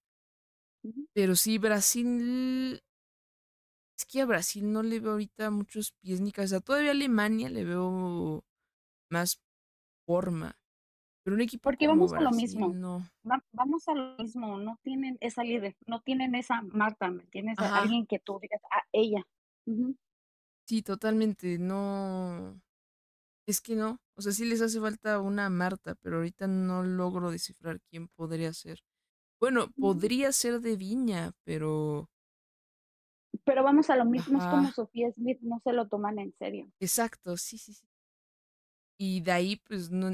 Pero sí, Brasil. Es que a Brasil no le veo ahorita muchos pies ni cabeza. Todavía Alemania le veo más forma. Pero un equipo. Porque vamos a lo mismo. No. vamos a lo mismo. No tienen esa líder, no tienen esa Marta, tienes A alguien que tú digas a ah, ella. Sí, totalmente. No. Es que no. O sea, sí les hace falta una Marta, pero ahorita no logro descifrar quién podría ser. Bueno, podría ser de Viña, pero. Pero vamos a lo mismo, es como Sofía Smith, no se lo toman en serio. Exacto, sí, sí, sí. Y de ahí, pues, no,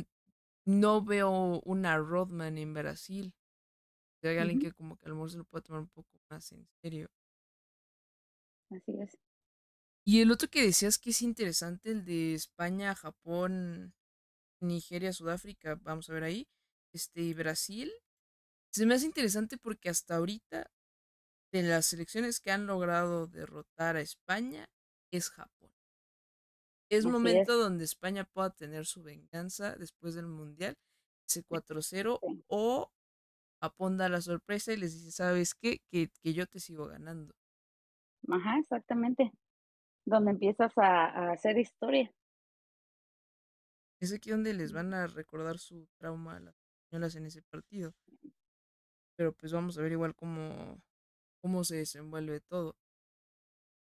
no veo una Rodman en Brasil. O hay alguien que como que a lo mejor se lo pueda tomar un poco más en serio. Así es. Y el otro que decías que es interesante, el de España, Japón, Nigeria, Sudáfrica, vamos a ver ahí, este, y Brasil, se me hace interesante porque hasta ahorita de las selecciones que han logrado derrotar a España es Japón. Es momento donde España pueda tener su venganza después del Mundial, ese 4-0, o Japón la sorpresa y les dice, ¿sabes qué? Que, que yo te sigo ganando. Ajá, exactamente. Donde empiezas a, a, hacer historia. Es aquí donde les mm. van a recordar su trauma a las españolas en ese partido pero pues vamos a ver igual cómo, cómo se desenvuelve todo.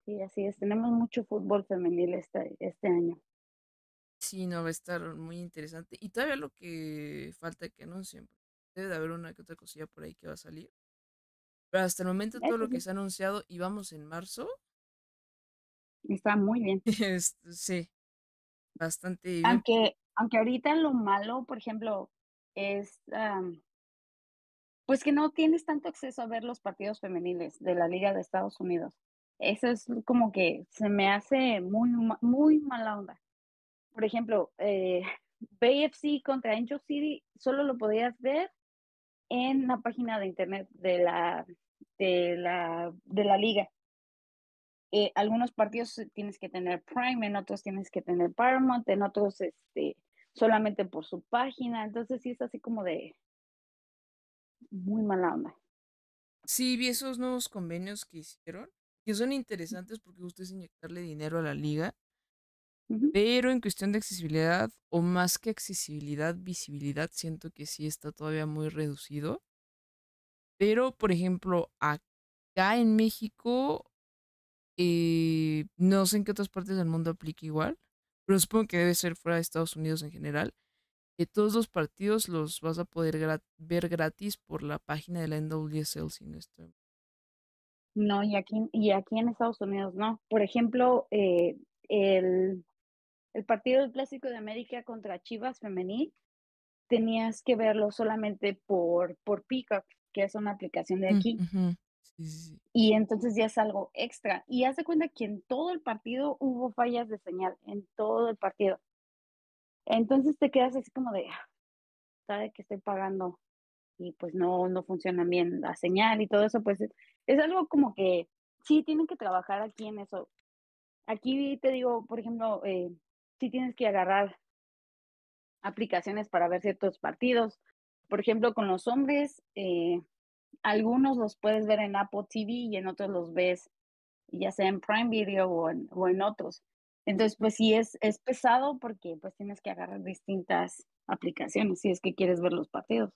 Sí, así es, tenemos mucho fútbol femenil este, este año. Sí, no, va a estar muy interesante. Y todavía lo que falta que anuncien, pues, debe de haber una que otra cosilla por ahí que va a salir. Pero hasta el momento todo lo que se ha anunciado y vamos en marzo. Está muy bien. sí, bastante bien. Aunque, aunque ahorita lo malo, por ejemplo, es pues que no tienes tanto acceso a ver los partidos femeniles de la Liga de Estados Unidos. Eso es como que se me hace muy, muy mala onda. Por ejemplo, eh, BFC contra Angel City solo lo podías ver en la página de internet de la, de la, de la liga. Eh, algunos partidos tienes que tener Prime, en otros tienes que tener Paramount, en otros este, solamente por su página. Entonces sí es así como de, muy mala onda. Sí, vi esos nuevos convenios que hicieron, que son interesantes porque gusta es inyectarle dinero a la liga, pero en cuestión de accesibilidad, o más que accesibilidad, visibilidad, siento que sí está todavía muy reducido. Pero, por ejemplo, acá en México, eh, no sé en qué otras partes del mundo aplique igual, pero supongo que debe ser fuera de Estados Unidos en general, todos los partidos los vas a poder ver gratis por la página de la NWSL, si no No, y aquí, y aquí en Estados Unidos no. Por ejemplo, eh, el, el partido del Clásico de América contra Chivas Femenil, tenías que verlo solamente por, por Peacock, que es una aplicación de mm, aquí. Y entonces ya es algo extra. Y haz de cuenta que en todo el partido hubo fallas de señal, en todo el partido. Entonces te quedas así como de, sabe que estoy pagando y pues no, no funciona bien la señal y todo eso, pues es algo como que sí tienen que trabajar aquí en eso. Aquí te digo, por ejemplo, eh, sí tienes que agarrar aplicaciones para ver ciertos partidos. Por ejemplo, con los hombres, eh, algunos los puedes ver en Apple TV y en otros los ves ya sea en Prime Video o en otros. Entonces, pues sí es, es pesado porque pues tienes que agarrar distintas aplicaciones si es que quieres ver los partidos.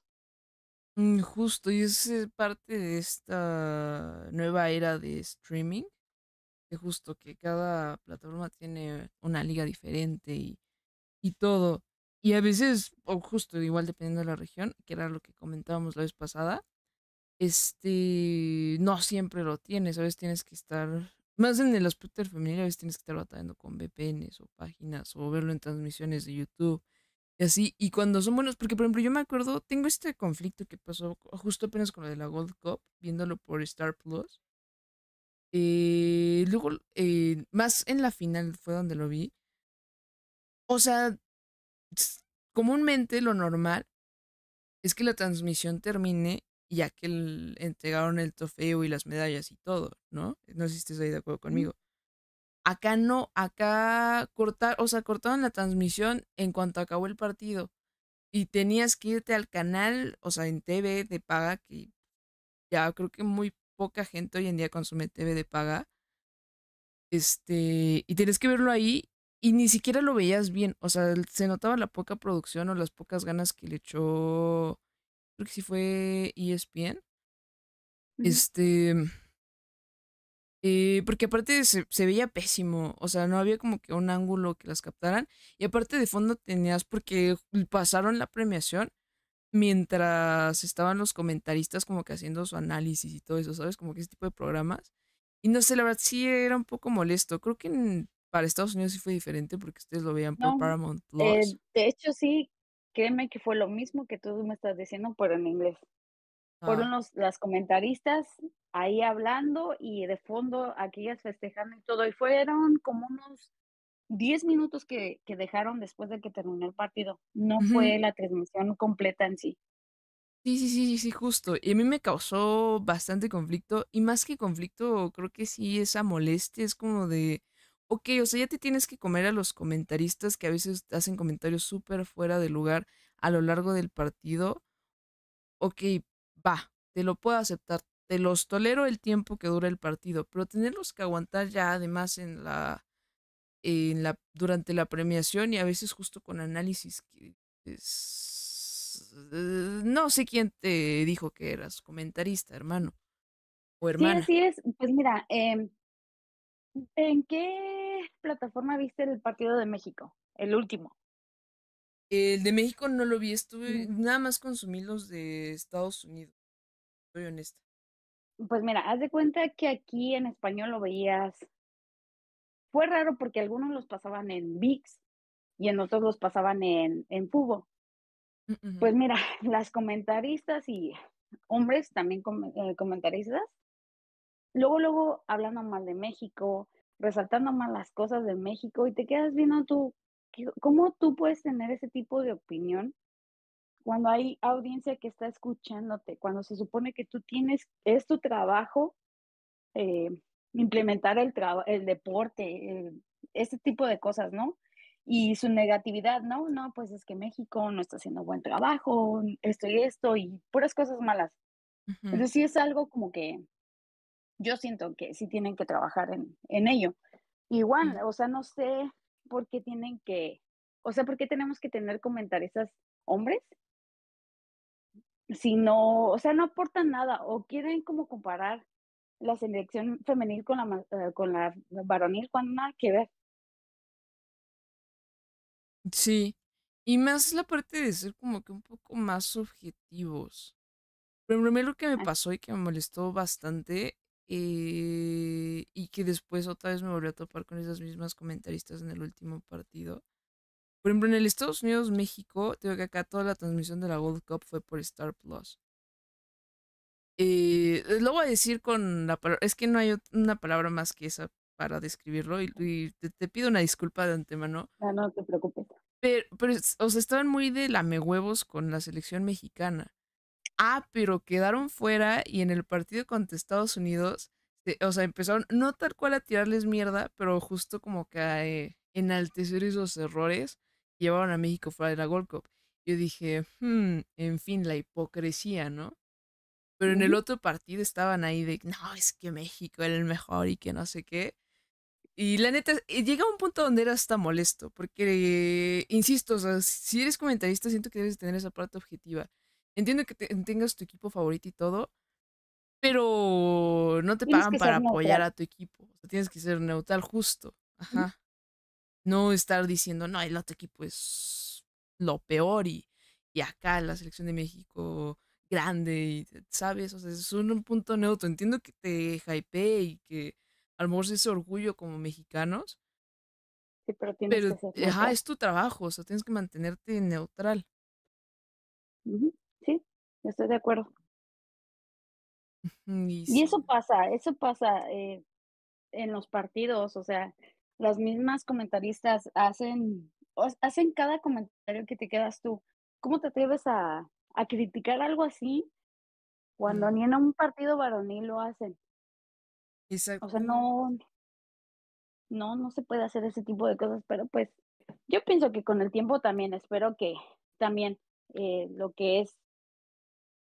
Mm, justo, y es eh, parte de esta nueva era de streaming, que justo que cada plataforma tiene una liga diferente y, todo. Y a veces, o justo igual dependiendo de la región, que era lo que comentábamos la vez pasada, este, no siempre lo tienes, a veces tienes que estar más en el aspecto del a veces tienes que estar batallando con VPNs o páginas o verlo en transmisiones de YouTube y así. Y cuando son buenos, porque por ejemplo, yo me acuerdo, tengo este conflicto que pasó justo apenas con lo de la Gold Cup, viéndolo por Star Plus. Eh, luego, eh, más en la final fue donde lo vi. O sea, comúnmente lo normal es que la transmisión termine ya que le entregaron el trofeo y las medallas y todo, ¿no? No sé si estés ahí de acuerdo conmigo. Acá no, acá cortar, o sea, cortaron la transmisión en cuanto acabó el partido y tenías que irte al canal, o sea, en TV de paga, que ya creo que muy poca gente hoy en día consume TV de paga. Este, y tienes que verlo ahí y ni siquiera lo veías bien, o sea, se notaba la poca producción o las pocas ganas que le echó creo que sí fue ESPN. Este. Eh, porque aparte se, veía pésimo, o sea, no había como que un ángulo que las captaran. Y aparte de fondo tenías, porque pasaron la premiación mientras estaban los comentaristas como que haciendo su análisis y todo eso, ¿sabes? Como que ese tipo de programas. Y no sé, la verdad sí era un poco molesto. Creo que para Estados Unidos sí fue diferente porque ustedes lo veían por Paramount eh, Plus. de hecho, sí, Créeme que fue lo mismo que tú me estás diciendo, pero en inglés. Ah. Fueron las comentaristas ahí hablando y de fondo aquellas festejando y todo. Y fueron como unos 10 minutos que, que dejaron después de que terminó el partido. No fue la transmisión completa en sí. Sí, sí, sí, sí, justo. Y a mí me causó bastante conflicto. Y más que conflicto, creo que sí, esa molestia es como de, ok, o sea, ya te tienes que comer a los comentaristas que a veces te hacen comentarios súper fuera de lugar a lo largo del partido. Ok, va, te lo puedo aceptar, te los tolero el tiempo que dura el partido, pero tenerlos que aguantar ya además en la, en la durante la premiación y a veces justo con análisis que eh, no sé quién te dijo que eras comentarista, hermano. O hermana. Sí, así es. Pues mira, eh, ¿En qué plataforma viste el partido de México? El último. El de México no lo vi, estuve nada más consumí los de Estados Unidos. Soy honesta. Pues mira, haz de cuenta que aquí en español lo veías. Fue raro porque algunos los pasaban en VIX y en otros los pasaban en, en Fubo. Pues mira, las comentaristas y hombres también eh, comentaristas luego, luego hablando mal de México, resaltando mal las cosas de México y te quedas viendo tú, ¿cómo tú puedes tener ese tipo de opinión cuando hay audiencia que está escuchándote, cuando se supone que tú tienes, es tu trabajo eh, implementar el, el deporte, ese tipo de cosas, ¿no? Y su negatividad, no, no, pues es que México no está haciendo buen trabajo, esto y esto, y puras cosas malas. Entonces sí es algo como que yo siento que sí tienen que trabajar en, en ello. Igual, o sea, no sé por qué tienen que, o sea, por qué tenemos que tener comentaristas hombres si no, o sea, no aportan nada o quieren como comparar la selección femenil con la, eh, con la varonil cuando nada que ver. Sí, y más la parte de ser como que un poco más subjetivos. Pero lo que me pasó y que me molestó bastante eh, y que después otra vez me volví a topar con esas mismas comentaristas en el último partido. Por ejemplo, en el Estados Unidos-México, tengo que acá toda la transmisión de la World Cup fue por Star Plus. Eh, eh lo voy a decir con la palabra, es que no hay una palabra más que esa para describirlo y, te, pido una disculpa de antemano. No, no te preocupes. Pero, pero estaban muy de lame huevos con la selección mexicana. Ah, pero quedaron fuera y en el partido contra Estados Unidos, o sea, empezaron no tal cual a tirarles mierda, pero justo como que ah, eh, enaltecer esos errores, llevaron a México fuera de la Gold Cup. Yo dije, hmm, en fin, la hipocresía, ¿no? Pero en el otro partido estaban ahí de, no, es que México era el mejor y que no sé qué. Y la neta, eh, llega un punto donde era hasta molesto, porque, insisto, o sea, si eres comentarista, siento que debes tener esa parte objetiva. Entiendo que tengas tu equipo favorito y todo, pero no te pagan para apoyar a tu equipo. tienes que ser neutral justo. Ajá. No estar diciendo, no, el otro equipo es lo peor y, y acá la selección de México grande, y, ¿sabes? O sea, es un, punto neutro. Entiendo que te hype y que a lo mejor ese orgullo como mexicanos. Sí, pero ajá, es tu trabajo, o sea, tienes que mantenerte neutral estoy de acuerdo. Y, eso pasa, eso pasa eh, en los partidos, o sea, las mismas comentaristas hacen, hacen cada comentario que te quedas tú. ¿Cómo te atreves a, a criticar algo así cuando ni en un partido varonil lo hacen? O sea, no, no, no se puede hacer ese tipo de cosas, pero pues yo pienso que con el tiempo también, espero que también eh, lo que es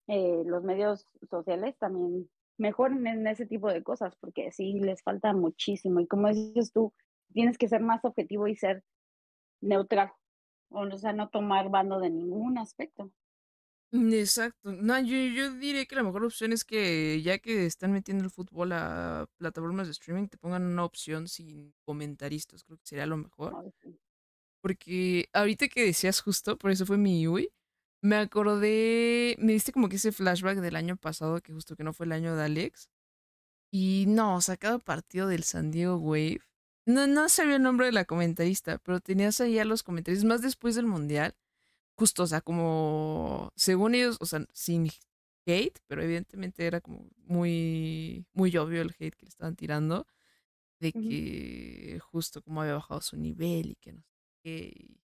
eh, los medios sociales también mejoren en ese tipo de cosas, porque sí les falta muchísimo. Y como dices tú, tienes que ser más objetivo y ser neutral, o sea, no tomar bando de ningún aspecto. Mm, exacto. No, yo, yo diré que la mejor opción es que ya que están metiendo el fútbol a plataformas de streaming, te pongan una opción sin comentaristas. Creo que sería lo mejor. Porque ahorita que decías justo, por eso fue mi UI, me acordé, me diste como que ese flashback del año pasado, que justo que no fue el año de Alex. Y no, o sea, cada partido del San Diego Wave. No, no sabía el nombre de la comentarista, pero tenías ahí a los comentarios más después del Mundial. Justo, o sea, como, según ellos, o sea, sin hate, pero evidentemente era como muy, muy obvio el hate que le estaban tirando. De que justo como había bajado su nivel y que no sé qué.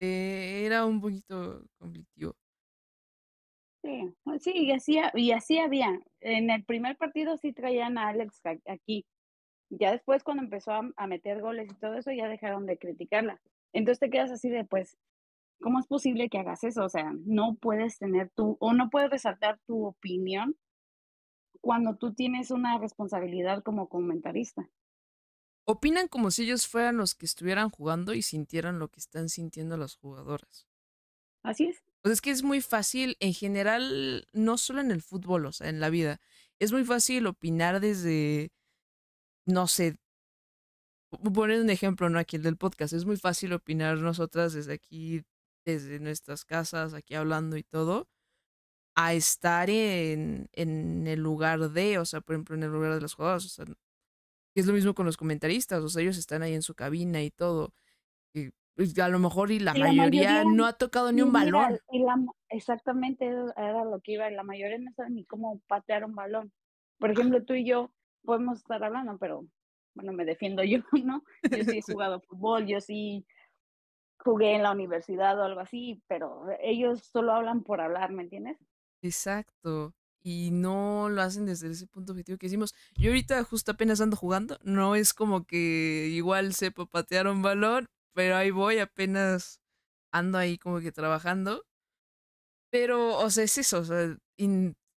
Eh, era un poquito conflictivo. Sí, pues sí, y así, y así había. En el primer partido sí traían a Alex aquí. Ya después cuando empezó a, a meter goles y todo eso, ya dejaron de criticarla. Entonces te quedas así de, pues, ¿cómo es posible que hagas eso? O sea, no puedes tener tu, o no puedes resaltar tu opinión cuando tú tienes una responsabilidad como comentarista. Opinan como si ellos fueran los que estuvieran jugando y sintieran lo que están sintiendo las jugadoras. Así es. Pues es que es muy fácil, en general, no solo en el fútbol, o sea, en la vida. Es muy fácil opinar desde, no sé, poner un ejemplo, ¿no? Aquí el del podcast. Es muy fácil opinar nosotras desde aquí, desde nuestras casas, aquí hablando y todo, a estar en, el lugar de, o sea, por ejemplo, en el lugar de las jugadoras. O sea, que es lo mismo con los comentaristas, o sea, ellos están ahí en su cabina y todo. Pues, a lo mejor y la, mayoría, no ha tocado ni un balón. exactamente era lo que iba, la mayoría no sabe ni cómo patear un balón. Por ah. ejemplo, tú y yo podemos estar hablando, pero bueno, me defiendo yo, ¿no? Yo sí he jugado fútbol, yo sí jugué en la universidad o algo así, pero ellos solo hablan por hablar, ¿me entiendes? Exacto y no lo hacen desde ese punto objetivo que hicimos. Yo ahorita justo apenas ando jugando, no es como que igual sepa patear un balón, pero ahí voy, apenas ando ahí como que trabajando. Pero, o sea, es eso, o sea, eh,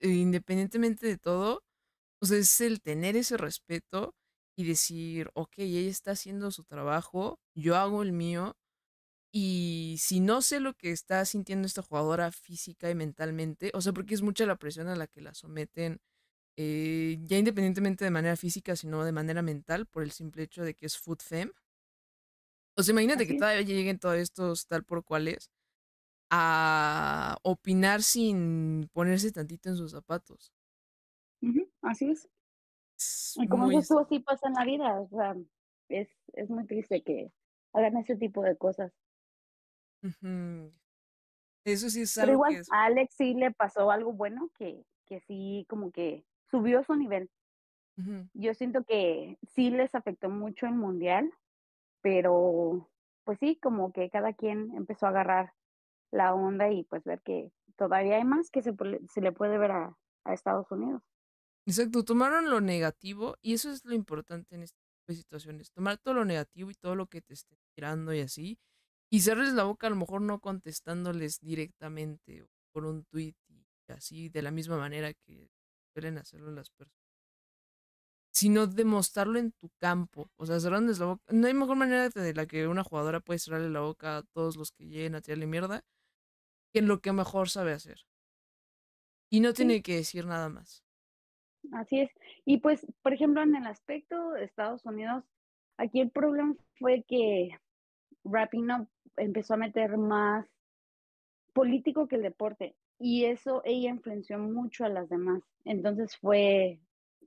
independientemente de todo, o sea, es el tener ese respeto y decir, ok, ella está haciendo su trabajo, yo hago el mío, y si no sé lo que está sintiendo esta jugadora física y mentalmente, o sea, porque es mucha la presión a la que la someten, eh, ya independientemente de manera física, sino de manera mental, por el simple hecho de que es food fem. O sea, imagínate que todavía lleguen todos estos tal por cuales a opinar sin ponerse tantito en sus zapatos. Así es. y como eso así pasa en la vida, o sea, es, es muy triste que hagan ese tipo de cosas. Eso sí es algo igual, a Alex sí le pasó algo bueno que, que sí, como que subió su nivel. Yo siento que sí les afectó mucho el mundial, pero pues sí, como que cada quien empezó a agarrar la onda y pues ver que todavía hay más que se, le puede ver a, a Estados Unidos. Exacto, tomaron lo negativo y eso es lo importante en estas situaciones, tomar todo lo negativo y todo lo que te esté tirando y así y cerrarles la boca a lo mejor no contestándoles directamente o por un tweet y así de la misma manera que suelen hacerlo las personas sino demostrarlo en tu campo o sea cerrarles la boca no hay mejor manera de la que una jugadora puede cerrarle la boca a todos los que lleguen a tirarle mierda que lo que mejor sabe hacer y no tiene que decir nada más así es y pues por ejemplo en el aspecto de Estados Unidos aquí el problema fue que wrapping up empezó a meter más político que el deporte y eso ella influenció mucho a las demás. Entonces fue,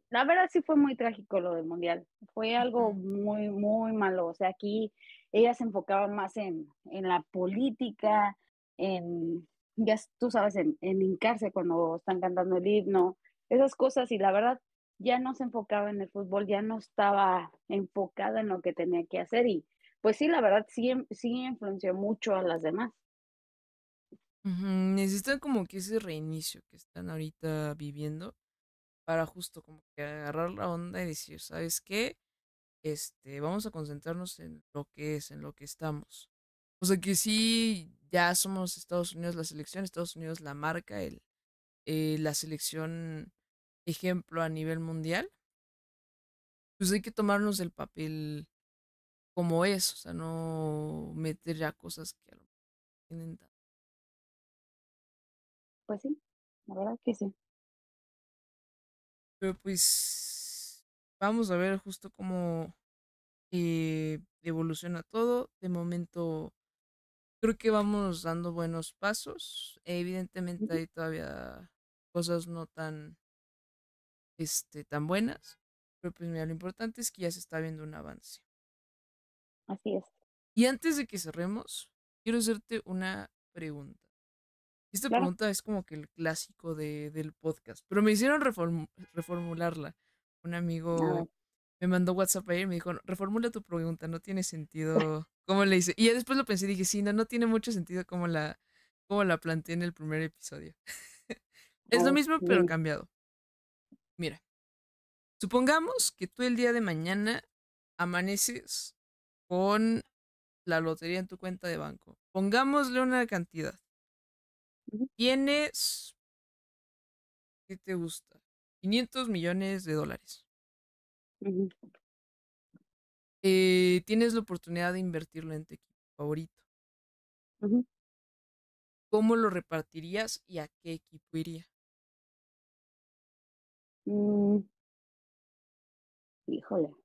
la verdad sí fue muy trágico lo del mundial, fue algo muy, muy malo. O sea, aquí ella se enfocaba más en, en la política, en, ya tú sabes, en, en hincarse cuando están cantando el himno, esas cosas y la verdad ya no se enfocaba en el fútbol, ya no estaba enfocada en lo que tenía que hacer y pues sí, la verdad sí, sí influenció mucho a las demás. Necesitan como que ese reinicio que están ahorita viviendo para justo como que agarrar la onda y decir, ¿sabes qué? Este, vamos a concentrarnos en lo que es, en lo que estamos. O sea que sí, ya somos Estados Unidos la selección, Estados Unidos la marca, el, eh, la selección ejemplo a nivel mundial. Pues hay que tomarnos el papel como es, o sea, no meter ya cosas que a lo mejor tienen tanto. Pues sí, la verdad que sí. Pero pues vamos a ver justo cómo eh, evoluciona todo. De momento creo que vamos dando buenos pasos. Evidentemente hay todavía cosas no tan este tan buenas, pero pues mira, lo importante es que ya se está viendo un avance. Así es. Y antes de que cerremos, quiero hacerte una pregunta. Esta pregunta es como que el clásico de, del podcast, pero me hicieron reformularla. Un amigo me mandó WhatsApp ayer y me dijo, reformula tu pregunta, no tiene sentido cómo le hice. Y ya después lo pensé y dije, sí, no, no tiene mucho sentido como la, la planteé en el primer episodio. es lo mismo, pero cambiado. Mira, supongamos que tú el día de mañana amaneces con la lotería en tu cuenta de banco. Pongámosle una cantidad. Tienes, ¿qué te gusta? 500 millones de dólares. Eh, tienes la oportunidad de invertirlo en tu equipo favorito. ¿Cómo lo repartirías y a qué equipo iría? Mm. Híjole.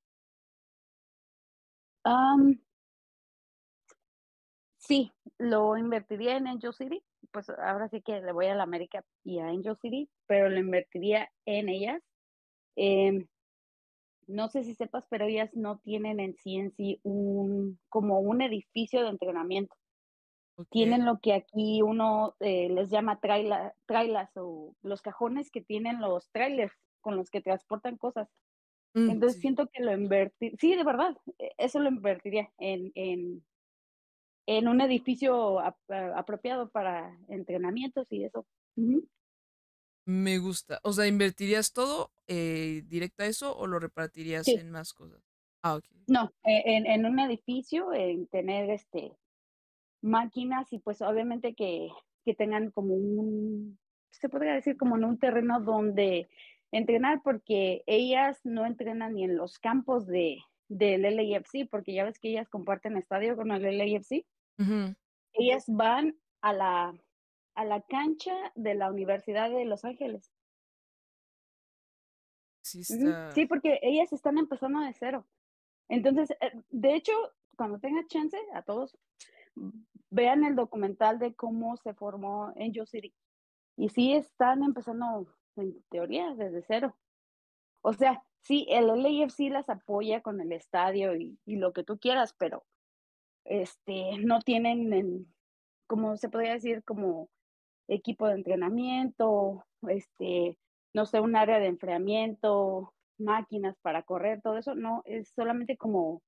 Um, sí, lo invertiría en Angel City. Pues ahora sí que le voy a la América y a Angel City, pero lo invertiría en ellas. Em, no sé si sepas, pero ellas no tienen en sí un, como un edificio de entrenamiento. Tienen lo que aquí uno eh, les llama trailers o los cajones que tienen los trailers con los que transportan cosas. Mm, Entonces siento que lo invertir, sí, de verdad, e-, eso lo invertiría en, en, en un edificio apropiado para entrenamientos y eso. Me gusta. O sea, ¿invertirías todo eh, directo a eso o lo repartirías en más cosas? Ah, ok. No, e-, en, en un edificio, en tener este máquinas y pues obviamente que, que tengan como un, se podría decir como en un terreno donde entrenar porque ellas no entrenan ni en los campos de, del LAFC, porque ya ves que ellas comparten estadio con el LAFC. Ellas van a la, a la cancha de la Universidad de Los Ángeles. Sí, sí, porque ellas están empezando de cero. Entonces, eh, de hecho, cuando tenga chance, a todos, vean el documental de cómo se formó en yo City. Y sí están empezando en teoría, desde cero. O sea, sí, el LAFC las apoya con el estadio y, lo que tú quieras, pero este, no tienen, como se podría decir, como equipo de entrenamiento, este, no sé, un área de enfriamiento, máquinas para correr, todo eso, no, es solamente como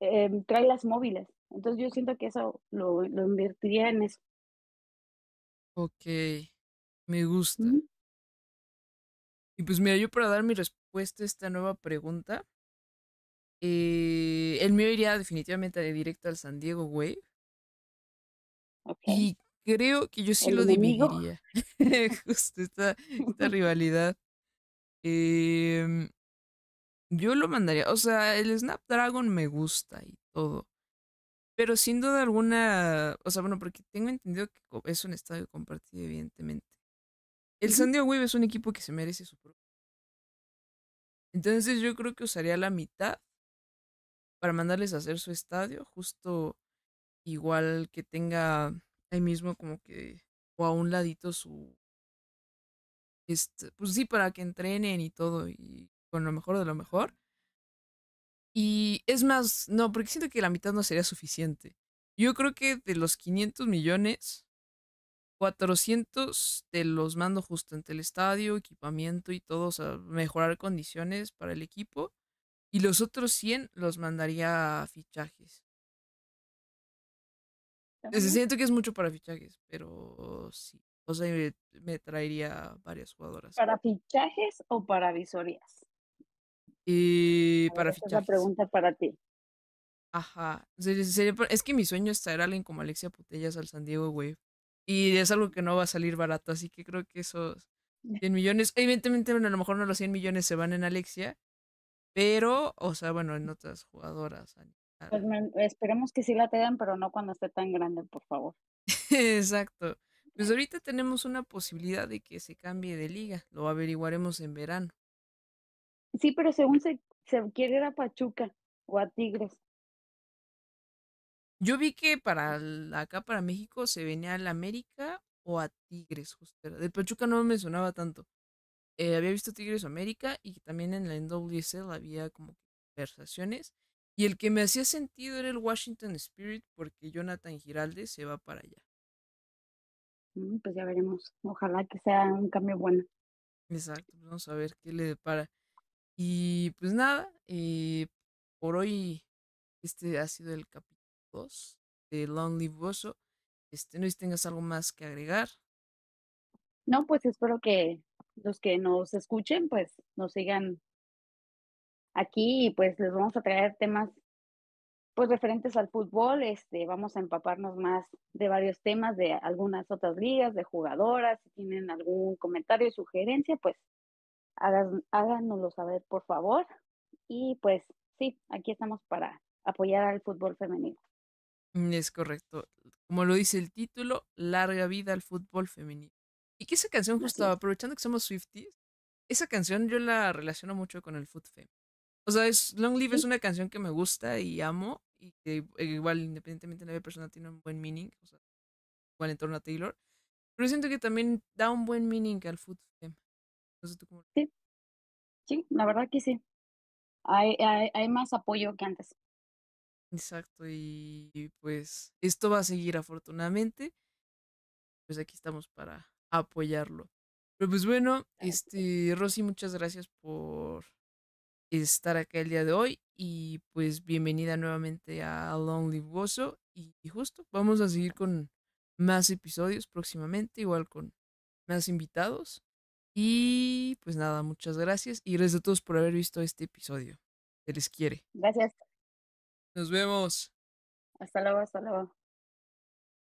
eh, trae las móviles. Entonces yo siento que eso lo, lo invertiría en eso. Ok, me gusta. Y pues mira, yo para dar mi respuesta a esta nueva pregunta, eh, el mío iría definitivamente de directo al San Diego Wave. Y creo que yo sí lo dividiría. Justo esta, rivalidad. Em, yo lo mandaría. O sea, el Snapdragon me gusta y todo. Pero sin duda alguna. O sea, bueno, porque tengo entendido que es un estadio compartido, evidentemente. El San Diego Wave es un equipo que se merece su propio. Entonces yo creo que usaría la mitad para mandarles a hacer su estadio, justo igual que tenga ahí mismo como que o a un ladito su este, pues sí, para que entrenen y todo y con lo mejor de lo mejor. Y es más, no, porque siento que la mitad no sería suficiente. Yo creo que de los 500 millones 400 te los mando justo entre el estadio, equipamiento y todo, o sea, mejorar condiciones para el equipo. Y los otros 100 los mandaría a fichajes. También. Siento que es mucho para fichajes, pero sí. O sea, me, traería varias jugadoras. ¿Para fichajes o para visorías? Y eh, para fichajes. una pregunta para ti. Ajá. es que mi sueño es traer a alguien como Alexia Putellas al San Diego, güey. Y es algo que no va a salir barato, así que creo que esos 100 mm. millones, evidentemente a lo mejor no los 100 millones se van en Alexia, pero, o sea, bueno, en otras jugadoras. Pues, esperemos que sí la tengan, pero no cuando esté tan grande, por favor. Exacto. Pues ahorita tenemos una posibilidad de que se cambie de liga, lo averiguaremos en verano. Sí, pero según se, se quiere ir a Pachuca o a Tigres. Yo vi que para acá, para México, se venía al América o a Tigres, justo. De Pachuca no me sonaba tanto. Eh, había visto Tigres o América y también en la NWSL había como conversaciones. Y el que me hacía sentido era el Washington Spirit porque Jonathan Giralde se va para allá. Mm, pues ya veremos. Ojalá que sea un cambio bueno. Exacto, pues vamos a ver qué le depara. Y pues nada, eh, por hoy este ha sido el capítulo 2 de eh, Lonely Bozo. Este, no tengas algo más que agregar. No, pues espero que los que nos escuchen, pues nos sigan aquí y pues les vamos a traer temas pues referentes al fútbol, este, vamos a empaparnos más de varios temas, de algunas otras ligas, de jugadoras, si tienen algún comentario sugerencia, pues háganoslo saber, por favor. Y pues sí, aquí estamos para apoyar al fútbol femenino. Mm, es correcto. Como lo dice el título, larga vida al fútbol femenino. Y que esa canción, justo aprovechando que somos Swifties, esa canción yo la relaciono mucho con el fútbol O sea, es, Long Live es una canción que me gusta y amo. Y que e igual, independientemente de la persona, tiene un buen meaning. O sea, igual en torno a Taylor. Pero siento que también da un buen meaning al fútbol Sí. la verdad que sí. hay, hay más apoyo que antes. Exacto, y, pues esto va a seguir afortunadamente. Pues aquí estamos para apoyarlo. Pero pues bueno, este, Rosy, muchas gracias por estar acá el día de hoy y pues bienvenida nuevamente a Lonely Live y, y justo vamos a seguir con más episodios próximamente, igual con más invitados. Y pues nada, muchas gracias y gracias a todos por haber visto este episodio. Se les quiere. Gracias. Nos vemos. Hasta luego, hasta luego.